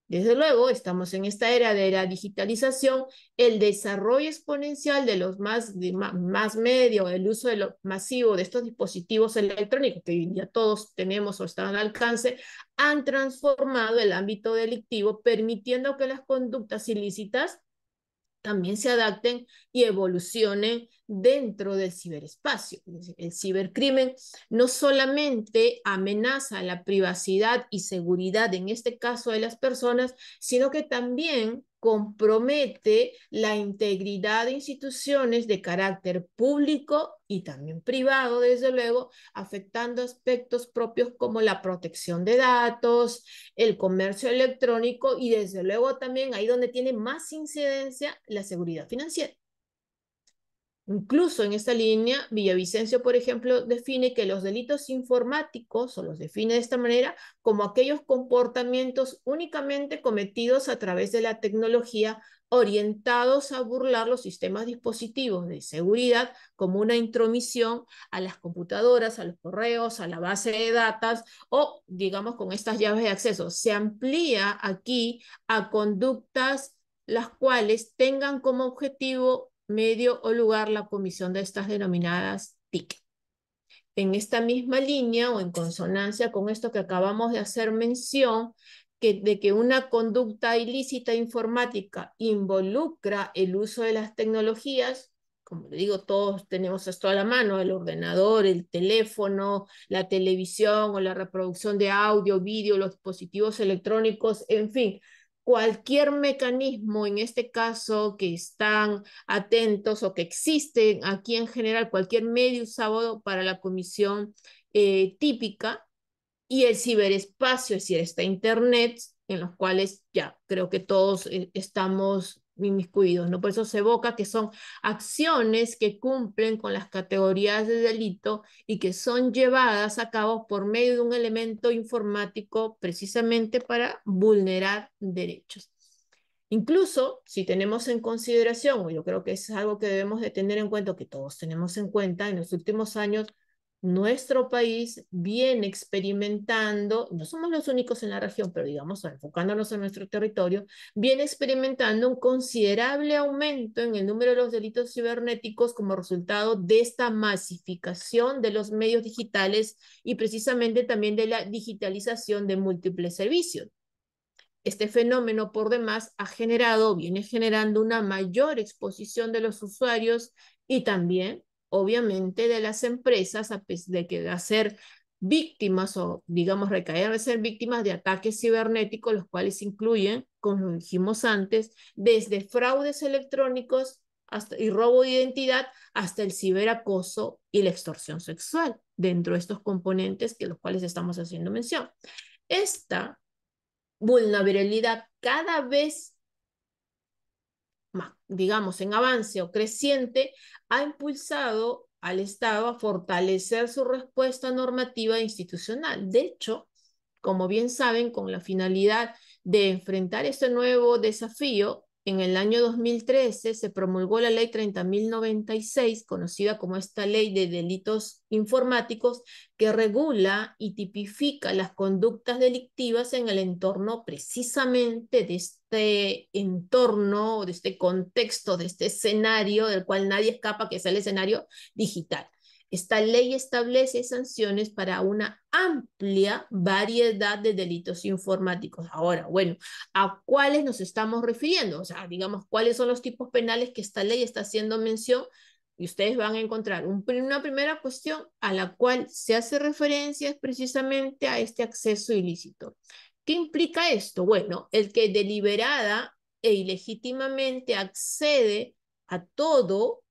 Desde luego, estamos en esta era de la digitalización, el desarrollo exponencial de los más, más medios, el uso de masivo de estos dispositivos electrónicos que ya todos tenemos o están al alcance, han transformado el ámbito delictivo, permitiendo que las conductas ilícitas también se adapten y evolucionen dentro del ciberespacio. El cibercrimen no solamente amenaza la privacidad y seguridad, en este caso de las personas, sino que también compromete la integridad de instituciones de carácter público y también privado, desde luego, afectando aspectos propios como la protección de datos, el comercio electrónico y, desde luego, también ahí donde tiene más incidencia la seguridad financiera. Incluso en esta línea, Villavicencio, por ejemplo, define que los delitos informáticos, o los define de esta manera, como aquellos comportamientos únicamente cometidos a través de la tecnología orientados a burlar los sistemas dispositivos de seguridad como una intromisión a las computadoras, a los correos, a la base de datos o, digamos, con estas llaves de acceso. Se amplía aquí a conductas las cuales tengan como objetivo medio o lugar la comisión de estas denominadas TIC. En esta misma línea o en consonancia con esto que acabamos de hacer mención, que, de que una conducta ilícita informática involucra el uso de las tecnologías, como le digo, todos tenemos esto a la mano, el ordenador, el teléfono, la televisión o la reproducción de audio, vídeo, los dispositivos electrónicos, en fin, cualquier mecanismo, en este caso, que están atentos o que existen aquí en general, cualquier medio sábado para la comisión eh, típica y el ciberespacio, es decir, esta Internet, en los cuales ya creo que todos eh, estamos ¿no? Por eso se evoca que son acciones que cumplen con las categorías de delito y que son llevadas a cabo por medio de un elemento informático precisamente para vulnerar derechos. Incluso si tenemos en consideración, yo creo que es algo que debemos de tener en cuenta, que todos tenemos en cuenta, en los últimos años nuestro país viene experimentando, no somos los únicos en la región, pero digamos, enfocándonos en nuestro territorio, viene experimentando un considerable aumento en el número de los delitos cibernéticos como resultado de esta masificación de los medios digitales y precisamente también de la digitalización de múltiples servicios. Este fenómeno, por demás, ha generado, viene generando una mayor exposición de los usuarios y también obviamente, de las empresas, a de que ser víctimas o, digamos, recaer de ser víctimas de ataques cibernéticos, los cuales incluyen, como dijimos antes, desde fraudes electrónicos hasta, y robo de identidad hasta el ciberacoso y la extorsión sexual, dentro de estos componentes que los cuales estamos haciendo mención. Esta vulnerabilidad cada vez digamos, en avance o creciente, ha impulsado al Estado a fortalecer su respuesta normativa e institucional. De hecho, como bien saben, con la finalidad de enfrentar este nuevo desafío, en el año 2013 se promulgó la ley 30.096, conocida como esta ley de delitos informáticos, que regula y tipifica las conductas delictivas en el entorno precisamente de este entorno, de este contexto, de este escenario del cual nadie escapa, que es el escenario digital. Esta ley establece sanciones para una amplia variedad de delitos informáticos. Ahora, bueno, ¿a cuáles nos estamos refiriendo? O sea, digamos, ¿cuáles son los tipos penales que esta ley está haciendo mención? Y ustedes van a encontrar una primera cuestión a la cual se hace referencia es precisamente a este acceso ilícito. ¿Qué implica esto? Bueno, el que deliberada e ilegítimamente accede a todo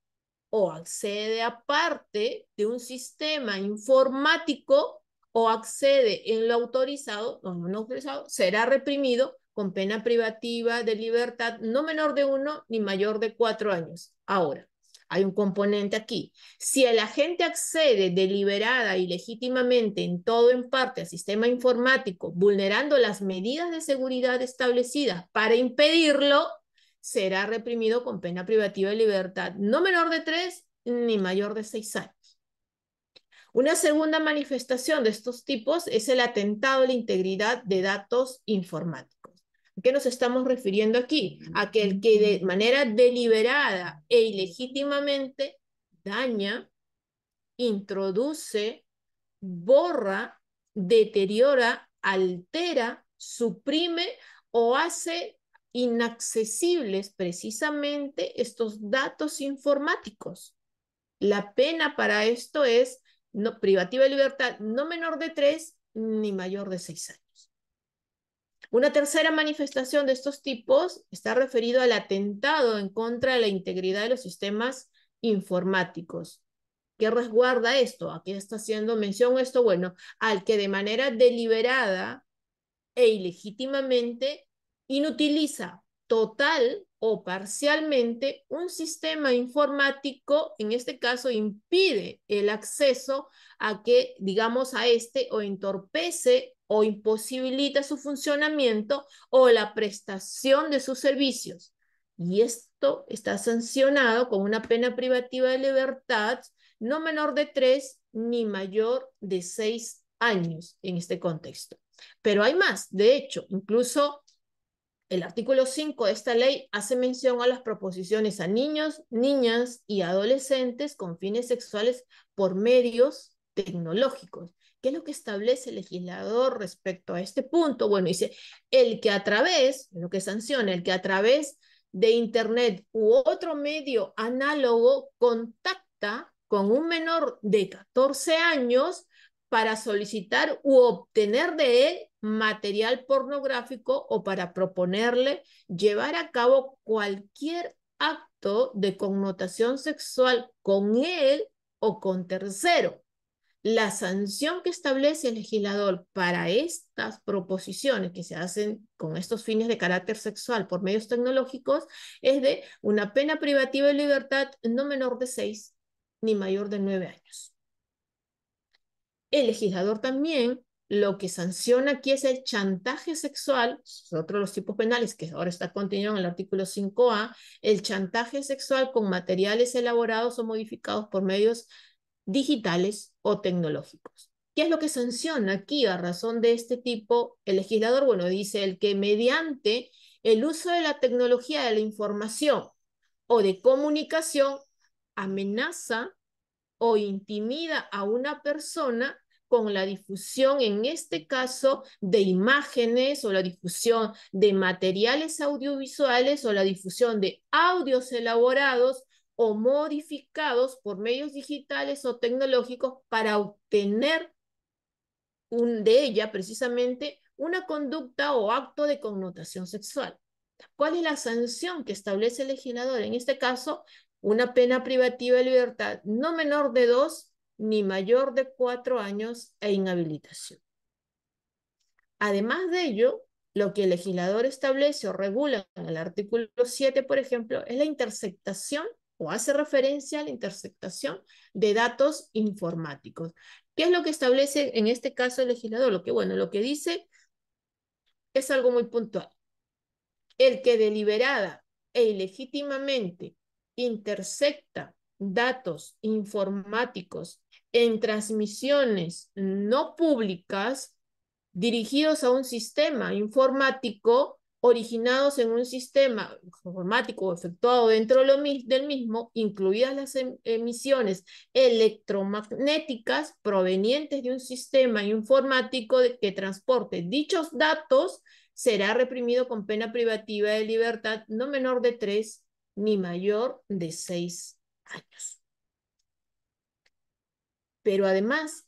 o accede a parte de un sistema informático o accede en lo autorizado o no será reprimido con pena privativa de libertad no menor de uno ni mayor de cuatro años. Ahora, hay un componente aquí. Si el agente accede deliberada y legítimamente en todo en parte al sistema informático, vulnerando las medidas de seguridad establecidas para impedirlo, será reprimido con pena privativa de libertad no menor de tres ni mayor de seis años. Una segunda manifestación de estos tipos es el atentado a la integridad de datos informáticos. ¿A qué nos estamos refiriendo aquí? A que el que de manera deliberada e ilegítimamente daña, introduce, borra, deteriora, altera, suprime o hace inaccesibles precisamente estos datos informáticos. La pena para esto es privativa de libertad no menor de tres ni mayor de seis años. Una tercera manifestación de estos tipos está referido al atentado en contra de la integridad de los sistemas informáticos. ¿Qué resguarda esto? Aquí está haciendo mención esto, bueno, al que de manera deliberada e ilegítimamente inutiliza total o parcialmente un sistema informático, en este caso impide el acceso a que, digamos, a este o entorpece o imposibilita su funcionamiento o la prestación de sus servicios. Y esto está sancionado con una pena privativa de libertad no menor de tres ni mayor de seis años en este contexto. Pero hay más, de hecho, incluso el artículo 5 de esta ley hace mención a las proposiciones a niños, niñas y adolescentes con fines sexuales por medios tecnológicos. ¿Qué es lo que establece el legislador respecto a este punto? Bueno, dice, el que a través, lo que sanciona, el que a través de Internet u otro medio análogo contacta con un menor de 14 años para solicitar u obtener de él material pornográfico o para proponerle llevar a cabo cualquier acto de connotación sexual con él o con tercero. La sanción que establece el legislador para estas proposiciones que se hacen con estos fines de carácter sexual por medios tecnológicos es de una pena privativa de libertad no menor de seis ni mayor de nueve años. El legislador también lo que sanciona aquí es el chantaje sexual, otro de los tipos penales que ahora está contenido en el artículo 5A, el chantaje sexual con materiales elaborados o modificados por medios digitales o tecnológicos. ¿Qué es lo que sanciona aquí a razón de este tipo el legislador? Bueno, dice el que mediante el uso de la tecnología de la información o de comunicación amenaza o intimida a una persona con la difusión, en este caso, de imágenes o la difusión de materiales audiovisuales o la difusión de audios elaborados o modificados por medios digitales o tecnológicos para obtener un, de ella precisamente una conducta o acto de connotación sexual. ¿Cuál es la sanción que establece el legislador? En este caso, una pena privativa de libertad no menor de dos ni mayor de cuatro años e inhabilitación. Además de ello, lo que el legislador establece o regula en el artículo 7, por ejemplo, es la interceptación o hace referencia a la interceptación de datos informáticos. ¿Qué es lo que establece en este caso el legislador? Lo que, bueno, lo que dice es algo muy puntual. El que deliberada e ilegítimamente intercepta datos informáticos en transmisiones no públicas dirigidos a un sistema informático, originados en un sistema informático efectuado dentro del mismo, incluidas las em-, emisiones electromagnéticas provenientes de un sistema informático que transporte dichos datos, será reprimido con pena privativa de libertad no menor de tres ni mayor de seis años. Pero además,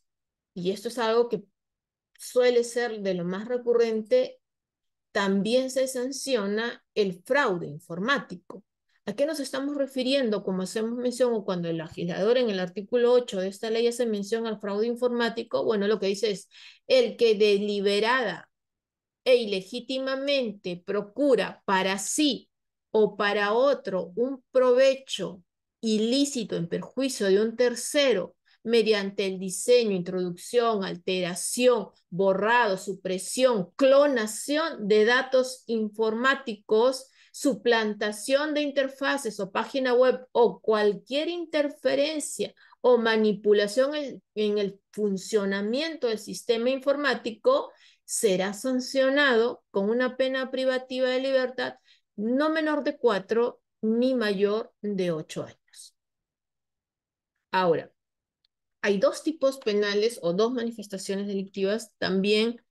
y esto es algo que suele ser de lo más recurrente, también se sanciona el fraude informático. ¿A qué nos estamos refiriendo? Como hacemos mención o cuando el legislador en el artículo 8 de esta ley hace mención al fraude informático, bueno, lo que dice es el que deliberada e ilegítimamente procura para sí o para otro un provecho ilícito en perjuicio de un tercero mediante el diseño, introducción, alteración, borrado, supresión, clonación de datos informáticos, suplantación de interfaces o página web o cualquier interferencia o manipulación en el funcionamiento del sistema informático será sancionado con una pena privativa de libertad no menor de cuatro ni mayor de ocho años. Ahora, hay dos tipos penales o dos manifestaciones delictivas también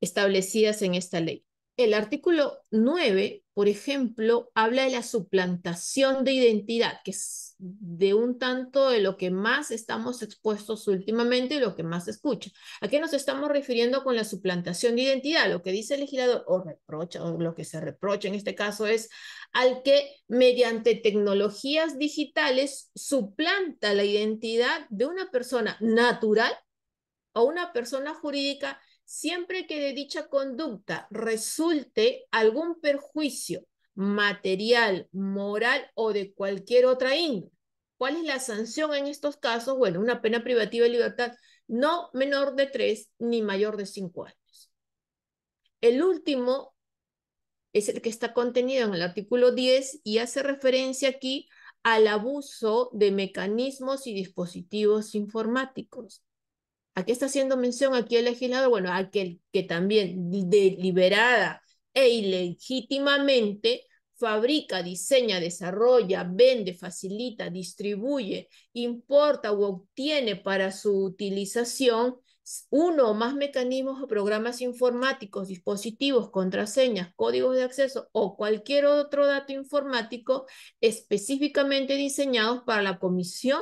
establecidas en esta ley el artículo 9, por ejemplo, habla de la suplantación de identidad, que es de un tanto de lo que más estamos expuestos últimamente y lo que más se escucha. ¿A qué nos estamos refiriendo con la suplantación de identidad? Lo que dice el legislador o reprocha, o lo que se reprocha en este caso es al que mediante tecnologías digitales suplanta la identidad de una persona natural o una persona jurídica siempre que de dicha conducta resulte algún perjuicio material, moral o de cualquier otra índole. ¿Cuál es la sanción en estos casos? Bueno, una pena privativa de libertad no menor de tres ni mayor de cinco años. El último es el que está contenido en el artículo 10 y hace referencia aquí al abuso de mecanismos y dispositivos informáticos. ¿A qué está haciendo mención aquí el legislador? Bueno, aquel que también deliberada e ilegítimamente fabrica, diseña, desarrolla, vende, facilita, distribuye, importa u obtiene para su utilización uno o más mecanismos o programas informáticos, dispositivos, contraseñas, códigos de acceso o cualquier otro dato informático específicamente diseñados para la comisión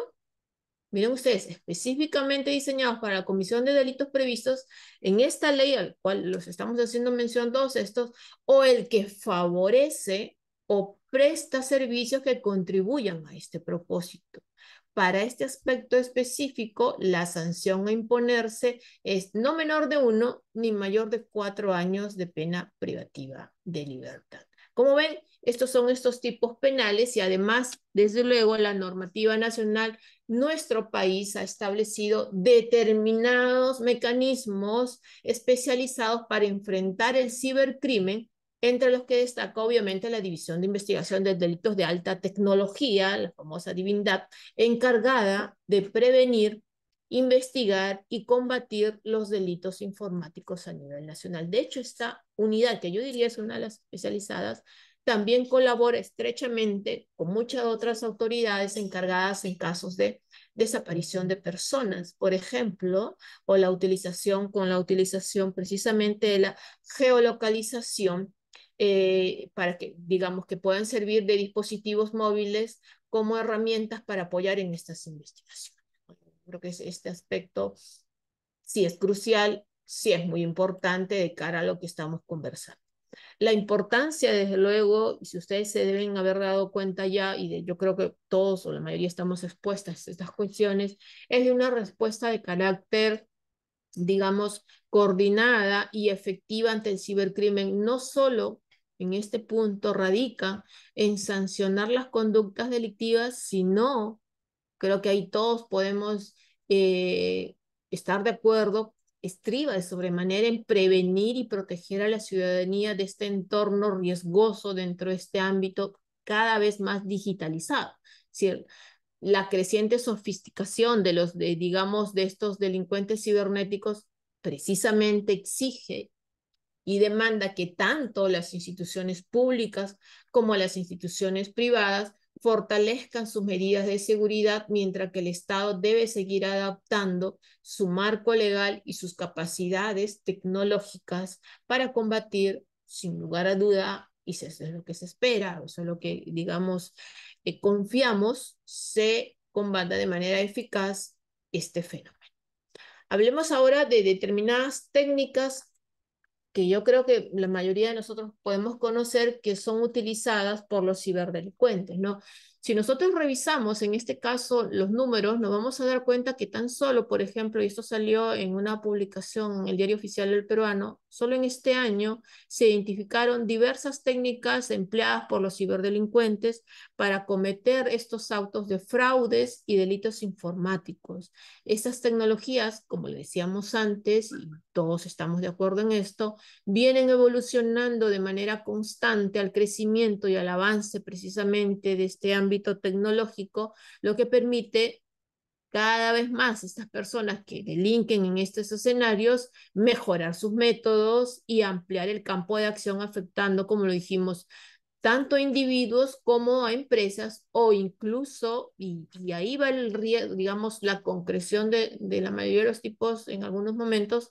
miren ustedes, específicamente diseñados para la comisión de delitos previstos en esta ley al cual los estamos haciendo mención todos estos, o el que favorece o presta servicios que contribuyan a este propósito. Para este aspecto específico, la sanción a imponerse es no menor de uno ni mayor de cuatro años de pena privativa de libertad. Como ven, estos son estos tipos penales y además, desde luego, la normativa nacional nuestro país ha establecido determinados mecanismos especializados para enfrentar el cibercrimen, entre los que destaca obviamente la División de Investigación de Delitos de Alta Tecnología, la famosa Divindad, encargada de prevenir, investigar y combatir los delitos informáticos a nivel nacional. De hecho, esta unidad, que yo diría es una de las especializadas, también colabora estrechamente con muchas otras autoridades encargadas en casos de desaparición de personas, por ejemplo, o la utilización con la utilización precisamente de la geolocalización eh, para que digamos que puedan servir de dispositivos móviles como herramientas para apoyar en estas investigaciones. Creo que este aspecto sí es crucial, sí es muy importante de cara a lo que estamos conversando. La importancia, desde luego, y si ustedes se deben haber dado cuenta ya, y yo creo que todos o la mayoría estamos expuestas a estas cuestiones, es de una respuesta de carácter digamos, coordinada y efectiva ante el cibercrimen, no solo en este punto radica en sancionar las conductas delictivas, sino, creo que ahí todos podemos eh, estar de acuerdo estriba de sobremanera en prevenir y proteger a la ciudadanía de este entorno riesgoso dentro de este ámbito cada vez más digitalizado. la creciente sofisticación de los, digamos, de estos delincuentes cibernéticos precisamente exige y demanda que tanto las instituciones públicas como las instituciones privadas fortalezcan sus medidas de seguridad mientras que el Estado debe seguir adaptando su marco legal y sus capacidades tecnológicas para combatir, sin lugar a duda, y eso es lo que se espera, o es lo que, digamos, eh, confiamos, se combata de manera eficaz este fenómeno. Hablemos ahora de determinadas técnicas que yo creo que la mayoría de nosotros podemos conocer que son utilizadas por los ciberdelincuentes, ¿no? Si nosotros revisamos en este caso los números, nos vamos a dar cuenta que tan solo, por ejemplo, y esto salió en una publicación en el Diario Oficial del Peruano, Solo en este año se identificaron diversas técnicas empleadas por los ciberdelincuentes para cometer estos autos de fraudes y delitos informáticos. Estas tecnologías, como le decíamos antes, y todos estamos de acuerdo en esto, vienen evolucionando de manera constante al crecimiento y al avance precisamente de este ámbito tecnológico, lo que permite cada vez más estas personas que delinquen en estos escenarios, mejorar sus métodos y ampliar el campo de acción afectando, como lo dijimos, tanto a individuos como a empresas o incluso, y, ahí va el riesgo digamos, la concreción de, de, la mayoría de los tipos en algunos momentos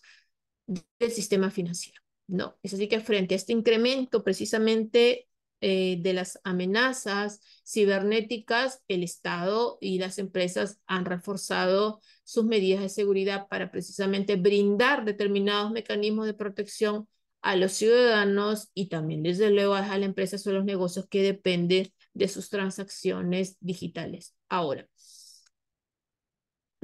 del sistema financiero. No, es así que frente a este incremento precisamente eh, de las amenazas cibernéticas, el Estado y las empresas han reforzado sus medidas de seguridad para precisamente brindar determinados mecanismos de protección a los ciudadanos y también desde luego a las empresas o los negocios que dependen de sus transacciones digitales. Ahora,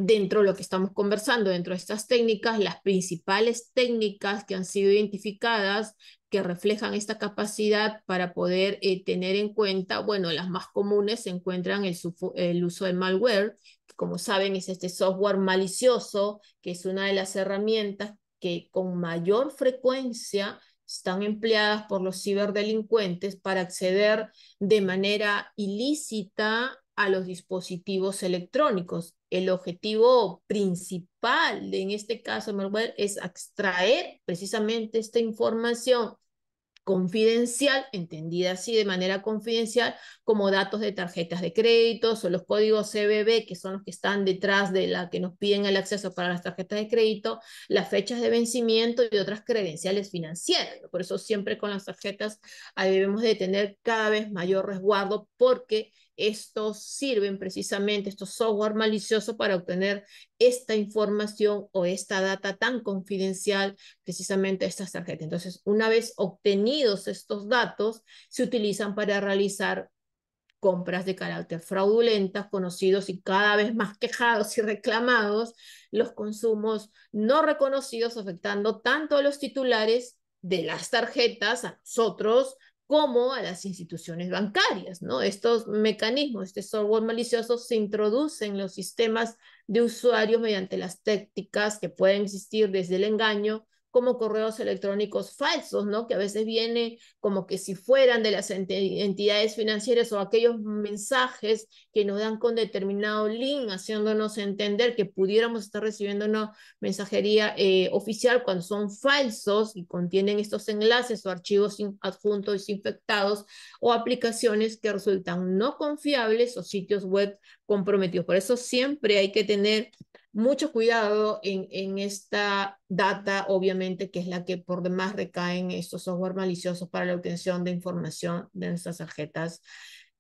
dentro de lo que estamos conversando, dentro de estas técnicas, las principales técnicas que han sido identificadas que reflejan esta capacidad para poder eh, tener en cuenta, bueno, las más comunes se encuentran el, uso de malware, que como saben es este software malicioso, que es una de las herramientas que con mayor frecuencia están empleadas por los ciberdelincuentes para acceder de manera ilícita a los dispositivos electrónicos. El objetivo principal, en este caso malware, es extraer precisamente esta información confidencial, entendida así de manera confidencial, como datos de tarjetas de crédito, o los códigos CBB, que son los que están detrás de la que nos piden el acceso para las tarjetas de crédito, las fechas de vencimiento y otras credenciales financieras. Por eso siempre con las tarjetas debemos de tener cada vez mayor resguardo porque estos sirven precisamente, estos software maliciosos para obtener esta información o esta data tan confidencial, precisamente estas tarjetas. Entonces, una vez obtenidos estos datos, se utilizan para realizar compras de carácter fraudulentas, conocidos y cada vez más quejados y reclamados, los consumos no reconocidos afectando tanto a los titulares de las tarjetas, a nosotros, como a las instituciones bancarias, ¿no? Estos mecanismos, este software malicioso se introducen en los sistemas de usuarios mediante las técnicas que pueden existir desde el engaño, como correos electrónicos falsos, ¿no? Que a veces vienen como que si fueran de las entidades financieras o aquellos mensajes que nos dan con determinado link, haciéndonos entender que pudiéramos estar recibiendo una mensajería eh, oficial cuando son falsos y contienen estos enlaces o archivos adjuntos infectados o aplicaciones que resultan no confiables o sitios web comprometidos. Por eso siempre hay que tener mucho cuidado en, en esta data, obviamente, que es la que por demás recaen estos software maliciosos para la obtención de información de nuestras tarjetas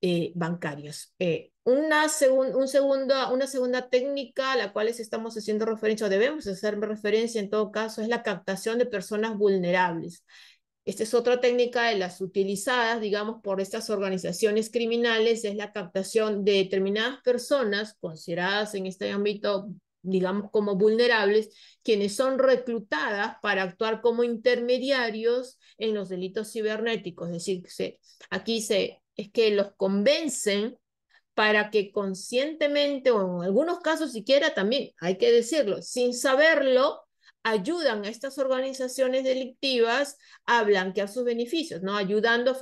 eh, bancarias. Eh, una, un segunda, una segunda técnica a la cual estamos haciendo referencia, o debemos hacer referencia en todo caso, es la captación de personas vulnerables. Esta es otra técnica de las utilizadas, digamos, por estas organizaciones criminales, es la captación de determinadas personas consideradas en este ámbito digamos, como vulnerables, quienes son reclutadas para actuar como intermediarios en los delitos cibernéticos. Es decir, aquí se, es que los convencen para que conscientemente, o en algunos casos siquiera también, hay que decirlo, sin saberlo, ayudan a estas organizaciones delictivas a blanquear sus beneficios, ¿no? Ayudando a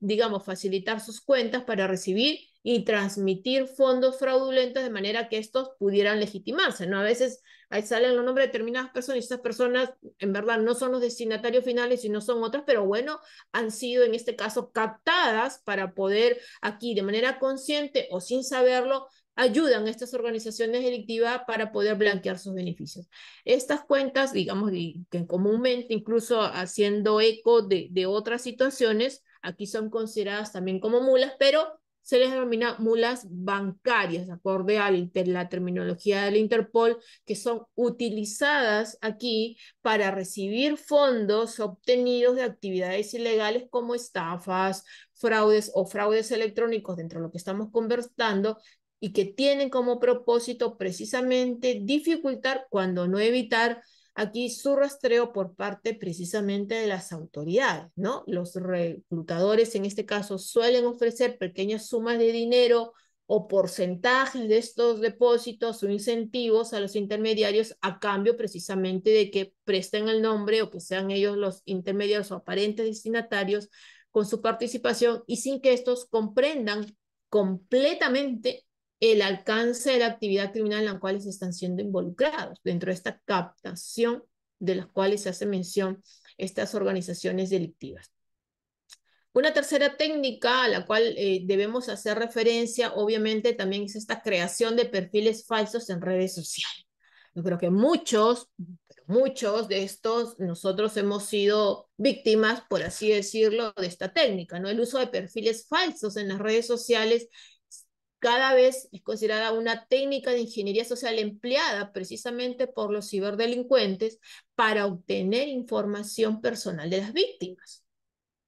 digamos, facilitar sus cuentas para recibir y transmitir fondos fraudulentos de manera que estos pudieran legitimarse, ¿no? A veces ahí salen los nombres de determinadas personas y esas personas en verdad no son los destinatarios finales, y no son otras, pero bueno, han sido en este caso captadas para poder aquí de manera consciente o sin saberlo ayudan a estas organizaciones delictivas para poder blanquear sus beneficios. Estas cuentas, digamos, que comúnmente incluso haciendo eco de, de otras situaciones, aquí son consideradas también como mulas, pero se les denomina mulas bancarias, acorde a la terminología del Interpol, que son utilizadas aquí para recibir fondos obtenidos de actividades ilegales como estafas, fraudes o fraudes electrónicos, dentro de lo que estamos conversando, y que tienen como propósito precisamente dificultar, cuando no evitar, aquí su rastreo por parte precisamente de las autoridades, ¿no? Los reclutadores en este caso suelen ofrecer pequeñas sumas de dinero o porcentajes de estos depósitos o incentivos a los intermediarios a cambio precisamente de que presten el nombre o que sean ellos los intermediarios o aparentes destinatarios con su participación y sin que estos comprendan completamente el alcance de la actividad criminal en la cual están siendo involucrados, dentro de esta captación de las cuales se hace mención estas organizaciones delictivas. Una tercera técnica a la cual eh, debemos hacer referencia, obviamente, también es esta creación de perfiles falsos en redes sociales. Yo creo que muchos, muchos de estos, nosotros hemos sido víctimas, por así decirlo, de esta técnica, ¿no? El uso de perfiles falsos en las redes sociales cada vez es considerada una técnica de ingeniería social empleada precisamente por los ciberdelincuentes para obtener información personal de las víctimas.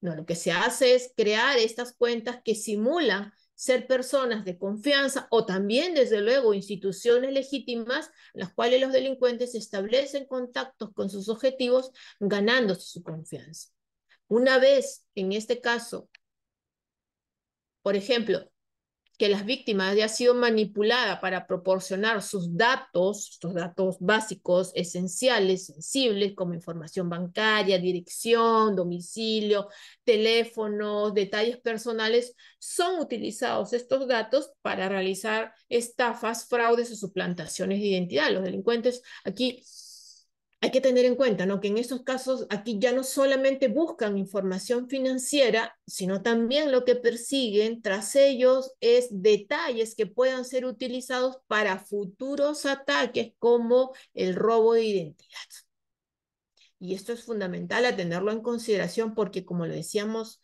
lo que se hace es crear estas cuentas que simulan ser personas de confianza o también, desde luego, instituciones legítimas, en las cuales los delincuentes establecen contactos con sus objetivos, ganándose su confianza. Una vez, en este caso, por ejemplo, que las víctimas haya sido manipulada para proporcionar sus datos, sus datos básicos, esenciales, sensibles, como información bancaria, dirección, domicilio, teléfonos, detalles personales, son utilizados estos datos para realizar estafas, fraudes o suplantaciones de identidad. Los delincuentes aquí hay que tener en cuenta que en estos casos aquí ya no solamente buscan información financiera, sino también lo que persiguen tras ellos es detalles que puedan ser utilizados para futuros ataques como el robo de identidad. Y esto es fundamental a tenerlo en consideración porque, como lo decíamos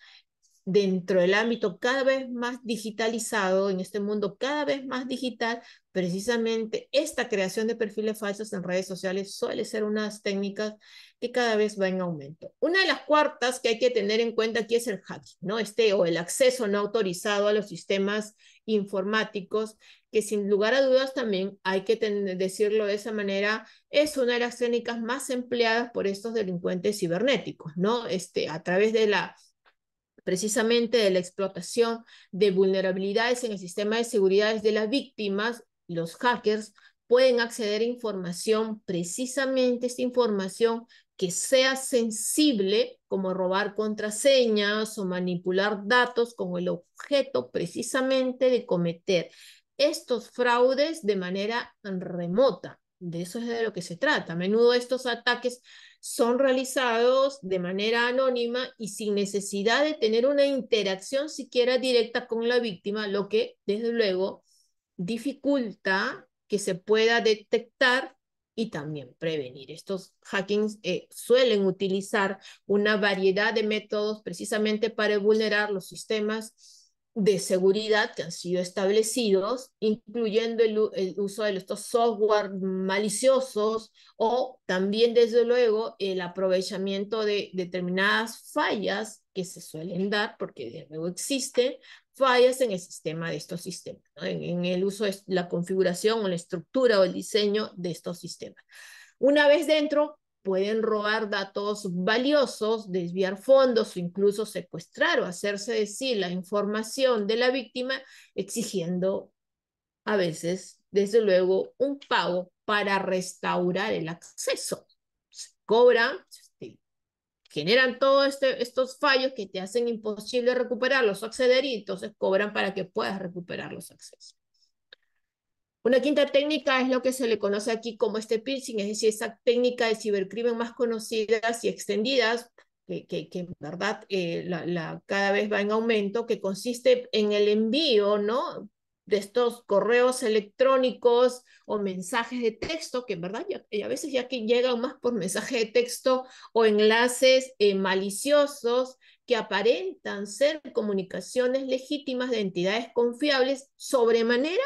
dentro del ámbito cada vez más digitalizado, en este mundo cada vez más digital, precisamente esta creación de perfiles falsos en redes sociales suele ser unas técnicas que cada vez va en aumento. Una de las cuartas que hay que tener en cuenta aquí es el hacking, ¿no? Este o el acceso no autorizado a los sistemas informáticos, que sin lugar a dudas también hay que decirlo de esa manera, es una de las técnicas más empleadas por estos delincuentes cibernéticos, ¿no? Este, a través de la precisamente de la explotación de vulnerabilidades en el sistema de seguridad de las víctimas, los hackers pueden acceder a información, precisamente esta información que sea sensible, como robar contraseñas o manipular datos con el objeto precisamente de cometer estos fraudes de manera remota. De eso es de lo que se trata. A menudo estos ataques son realizados de manera anónima y sin necesidad de tener una interacción siquiera directa con la víctima, lo que desde luego dificulta que se pueda detectar y también prevenir. Estos hackings eh, suelen utilizar una variedad de métodos precisamente para vulnerar los sistemas de seguridad que han sido establecidos, incluyendo el, uso de estos software maliciosos o también, desde luego, el aprovechamiento de determinadas fallas que se suelen dar, porque de nuevo existen fallas en el sistema de estos sistemas, en, el uso de la configuración o la estructura o el diseño de estos sistemas. Una vez dentro, pueden robar datos valiosos, desviar fondos o incluso secuestrar o hacerse decir la información de la víctima, exigiendo a veces, desde luego, un pago para restaurar el acceso. Se cobra, este, generan todos este, estos fallos que te hacen imposible recuperarlos o acceder y entonces cobran para que puedas recuperar los accesos. Una quinta técnica es lo que se le conoce aquí como este piercing, es decir, esa técnica de cibercrimen más conocidas y extendidas, que, que, que en verdad eh, la, la, cada vez va en aumento, que consiste en el envío, ¿no? de estos correos electrónicos o mensajes de texto, que en verdad ya, a veces ya que llegan más por mensaje de texto o enlaces eh, maliciosos que aparentan ser comunicaciones legítimas de entidades confiables sobremanera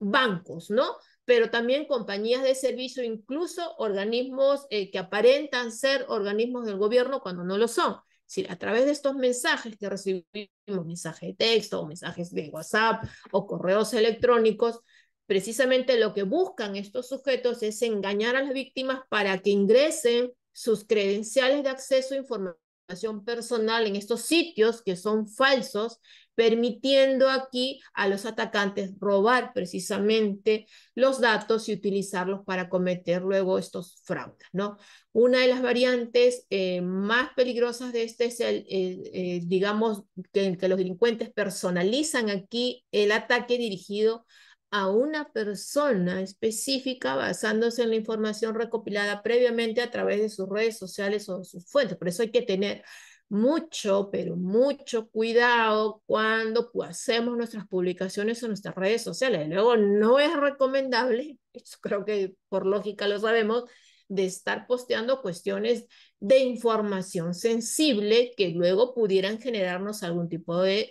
bancos, ¿no? Pero también compañías de servicio, incluso organismos eh, que aparentan ser organismos del gobierno cuando no lo son. Es a través de estos mensajes que recibimos, mensajes de texto o mensajes de WhatsApp o correos electrónicos, precisamente lo que buscan estos sujetos es engañar a las víctimas para que ingresen sus credenciales de acceso a información personal en estos sitios que son falsos, permitiendo aquí a los atacantes robar precisamente los datos y utilizarlos para cometer luego estos fraudes. ¿no? Una de las variantes eh, más peligrosas de este es, el, eh, digamos, que, que los delincuentes personalizan aquí el ataque dirigido a una persona específica basándose en la información recopilada previamente a través de sus redes sociales o sus fuentes. Por eso hay que tener mucho, pero mucho cuidado cuando pues, hacemos nuestras publicaciones en nuestras redes sociales. Luego, no es recomendable, eso creo que por lógica lo sabemos, de estar posteando cuestiones de información sensible que luego pudieran generarnos algún tipo de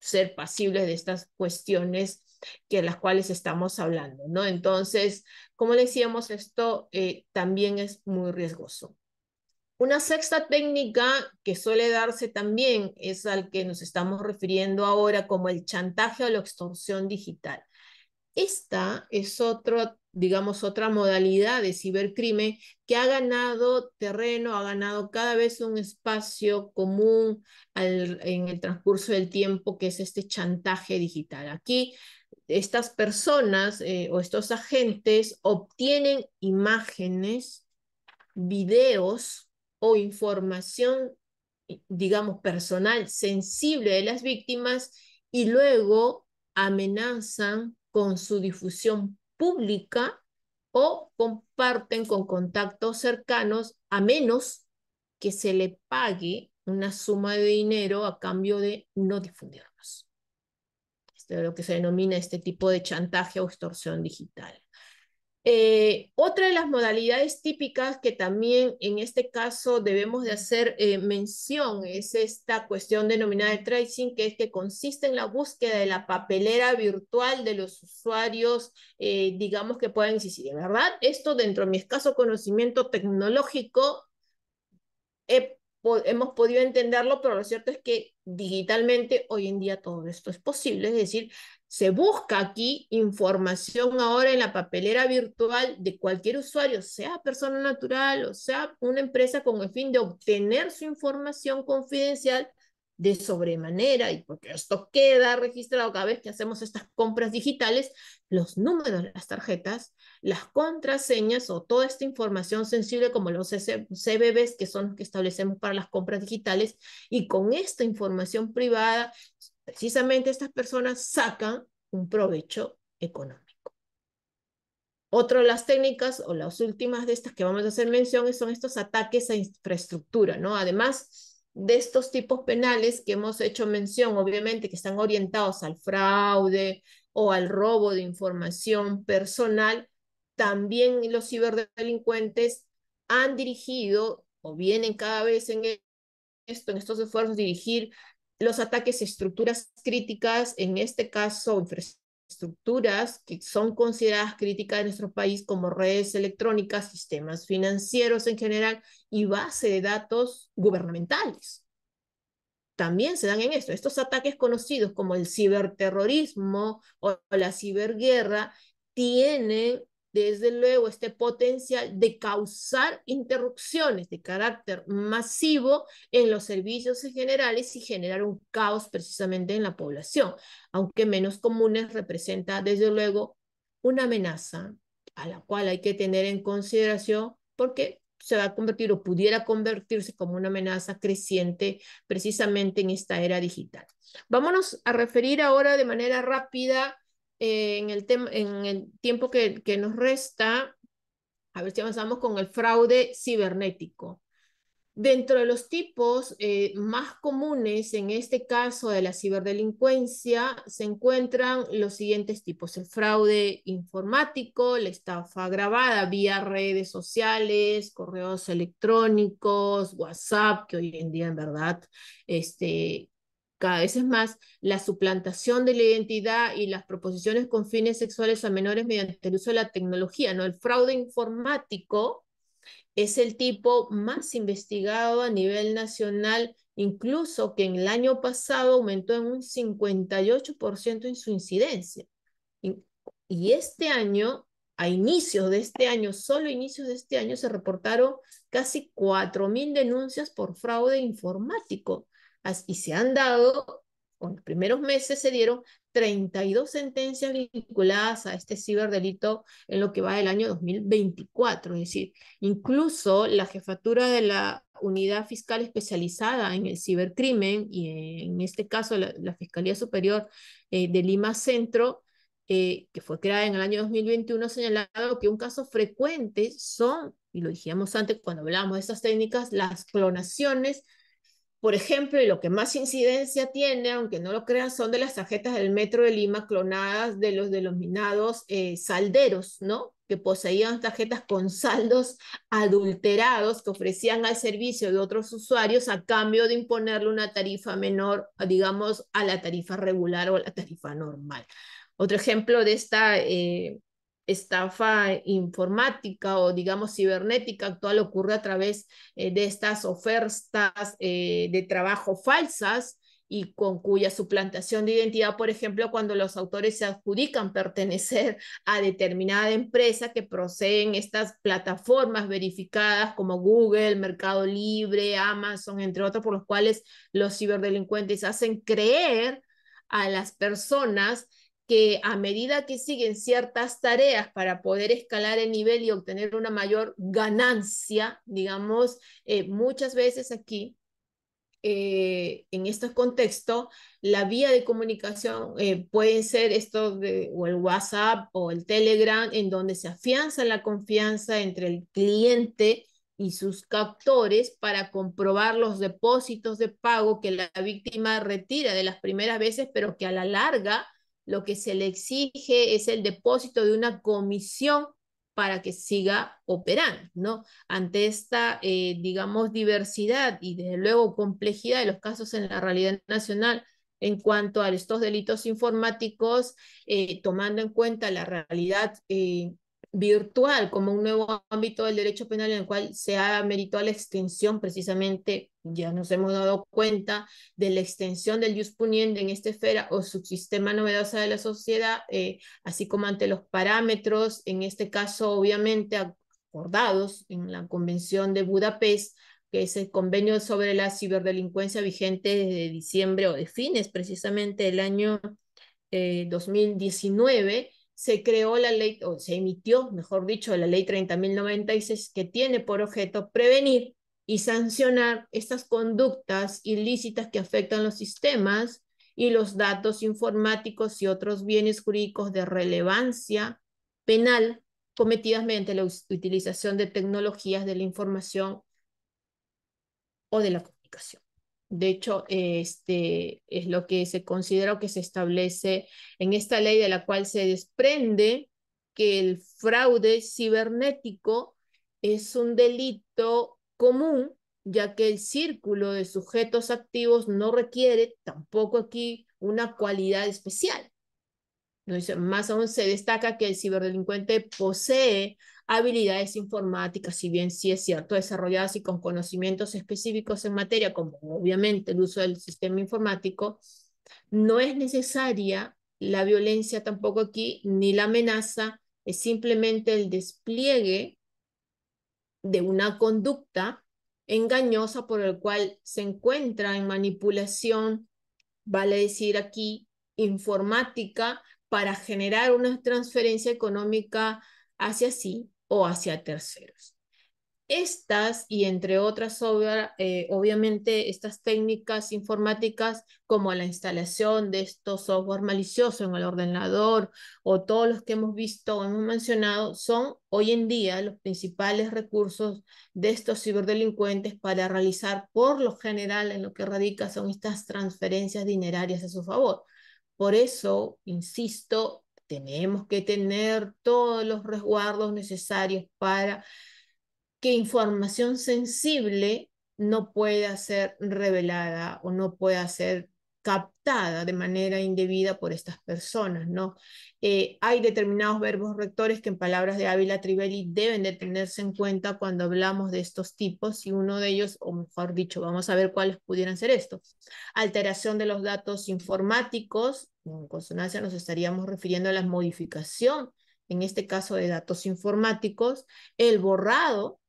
ser pasibles de estas cuestiones que las cuales estamos hablando, ¿no? Entonces, como decíamos, esto eh, también es muy riesgoso. Una sexta técnica que suele darse también es al que nos estamos refiriendo ahora como el chantaje o la extorsión digital. Esta es otra, digamos, otra modalidad de cibercrimen que ha ganado terreno, ha ganado cada vez un espacio común en el transcurso del tiempo, que es este chantaje digital. Aquí estas personas eh, o estos agentes obtienen imágenes, videos o información, digamos, personal sensible de las víctimas y luego amenazan con su difusión pública o comparten con contactos cercanos a menos que se le pague una suma de dinero a cambio de no difundirlos. Esto es lo que se denomina este tipo de chantaje o extorsión digital. Eh, otra de las modalidades típicas que también en este caso debemos de hacer eh, mención es esta cuestión denominada de tracing, que es que consiste en la búsqueda de la papelera virtual de los usuarios, eh, digamos que puedan existir, ¿verdad? Esto dentro de mi escaso conocimiento tecnológico hemos podido entenderlo, pero lo cierto es que digitalmente hoy en día todo esto es posible, es decir, se busca aquí información ahora en la papelera virtual de cualquier usuario, sea persona natural o sea una empresa con el fin de obtener su información confidencial de sobremanera, y porque esto queda registrado cada vez que hacemos estas compras digitales, los números de las tarjetas, las contraseñas o toda esta información sensible como los CBBs, que son los que establecemos para las compras digitales, y con esta información privada precisamente estas personas sacan un provecho económico. Otra de las técnicas o las últimas de estas que vamos a hacer mención son estos ataques a infraestructura, ¿no? Además de estos tipos penales que hemos hecho mención, obviamente que están orientados al fraude o al robo de información personal, también los ciberdelincuentes han dirigido o vienen cada vez en esto, en estos esfuerzos dirigir los ataques a estructuras críticas, en este caso infraestructuras que son consideradas críticas de nuestro país como redes electrónicas, sistemas financieros en general y base de datos gubernamentales. También se dan en esto, estos ataques conocidos como el ciberterrorismo o la ciberguerra tienen desde luego este potencial de causar interrupciones de carácter masivo en los servicios generales y generar un caos precisamente en la población, aunque menos comunes representa desde luego una amenaza a la cual hay que tener en consideración porque se va a convertir o pudiera convertirse como una amenaza creciente precisamente en esta era digital. Vámonos a referir ahora de manera rápida eh, en, el en el tiempo que, nos resta, a ver si avanzamos con el fraude cibernético. Dentro de los tipos eh, más comunes en este caso de la ciberdelincuencia se encuentran los siguientes tipos, el fraude informático, la estafa grabada vía redes sociales, correos electrónicos, WhatsApp, que hoy en día en verdad este, cada vez es más la suplantación de la identidad y las proposiciones con fines sexuales a menores mediante el uso de la tecnología, ¿no? El fraude informático es el tipo más investigado a nivel nacional, incluso que en el año pasado aumentó en un 58% en su incidencia. Y, este año a inicios de este año, solo a inicios de este año, se reportaron casi 4.000 denuncias por fraude informático. Y se han dado, en los primeros meses se dieron 32 sentencias vinculadas a este ciberdelito en lo que va del año 2024. Es decir, incluso la jefatura de la unidad fiscal especializada en el cibercrimen y en este caso la, Fiscalía Superior eh, de Lima Centro, eh, que fue creada en el año 2021, ha señalado que un caso frecuente son, y lo dijimos antes cuando hablábamos de estas técnicas, las clonaciones por ejemplo, lo que más incidencia tiene, aunque no lo crean, son de las tarjetas del Metro de Lima clonadas de los denominados eh, salderos, ¿no? Que poseían tarjetas con saldos adulterados que ofrecían al servicio de otros usuarios a cambio de imponerle una tarifa menor, digamos, a la tarifa regular o a la tarifa normal. Otro ejemplo de esta eh, estafa informática o digamos cibernética actual ocurre a través eh, de estas ofertas eh, de trabajo falsas y con cuya suplantación de identidad, por ejemplo, cuando los autores se adjudican pertenecer a determinada empresa que proceden estas plataformas verificadas como Google, Mercado Libre, Amazon, entre otros, por los cuales los ciberdelincuentes hacen creer a las personas que a medida que siguen ciertas tareas para poder escalar el nivel y obtener una mayor ganancia, digamos, eh, muchas veces aquí, eh, en estos contextos, la vía de comunicación puede eh, pueden ser esto o el WhatsApp o el Telegram, en donde se afianza la confianza entre el cliente y sus captores para comprobar los depósitos de pago que la víctima retira de las primeras veces, pero que a la larga lo que se le exige es el depósito de una comisión para que siga operando, ¿no? Ante esta, eh, digamos, diversidad y desde luego complejidad de los casos en la realidad nacional en cuanto a estos delitos informáticos, eh, tomando en cuenta la realidad eh, virtual como un nuevo ámbito del derecho penal en el cual se ha meritado la extensión precisamente, ya nos hemos dado cuenta de la extensión del jus puniendi en esta esfera o subsistema novedosa de la sociedad, eh, así como ante los parámetros, en este caso obviamente acordados en la Convención de Budapest, que es el convenio sobre la ciberdelincuencia vigente desde diciembre o de fines precisamente del año 2019 eh, se creó la ley, o se emitió, mejor dicho, la ley 30.096, que tiene por objeto prevenir y sancionar estas conductas ilícitas que afectan los sistemas y los datos informáticos y otros bienes jurídicos de relevancia penal cometidas mediante la utilización de tecnologías de la información o de la comunicación. De hecho, este es lo que se considera que se establece en esta ley de la cual se desprende que el fraude cibernético es un delito común, ya que el círculo de sujetos activos no requiere tampoco aquí una cualidad especial. Más aún se destaca que el ciberdelincuente posee habilidades informáticas, si bien sí es cierto, desarrolladas y con conocimientos específicos en materia, como obviamente el uso del sistema informático, no es necesaria la violencia tampoco aquí, ni la amenaza, es simplemente el despliegue de una conducta engañosa por el cual se encuentra en manipulación, vale decir aquí, informática para generar una transferencia económica hacia sí o hacia terceros. Estas y entre otras, eh, obviamente, estas técnicas informáticas como la instalación de estos software maliciosos en el ordenador o todos los que hemos visto o hemos mencionado son hoy en día los principales recursos de estos ciberdelincuentes para realizar por lo general en lo que radica son estas transferencias dinerarias a su favor. Por eso, insisto, tenemos que tener todos los resguardos necesarios para que información sensible no pueda ser revelada o no pueda ser captada de manera indebida por estas personas, ¿no? Eh, hay determinados verbos rectores que en palabras de Ávila Trivelli deben de tenerse en cuenta cuando hablamos de estos tipos y uno de ellos, o mejor dicho, vamos a ver cuáles pudieran ser estos. Alteración de los datos informáticos, en consonancia nos estaríamos refiriendo a la modificación, en este caso de datos informáticos, el borrado,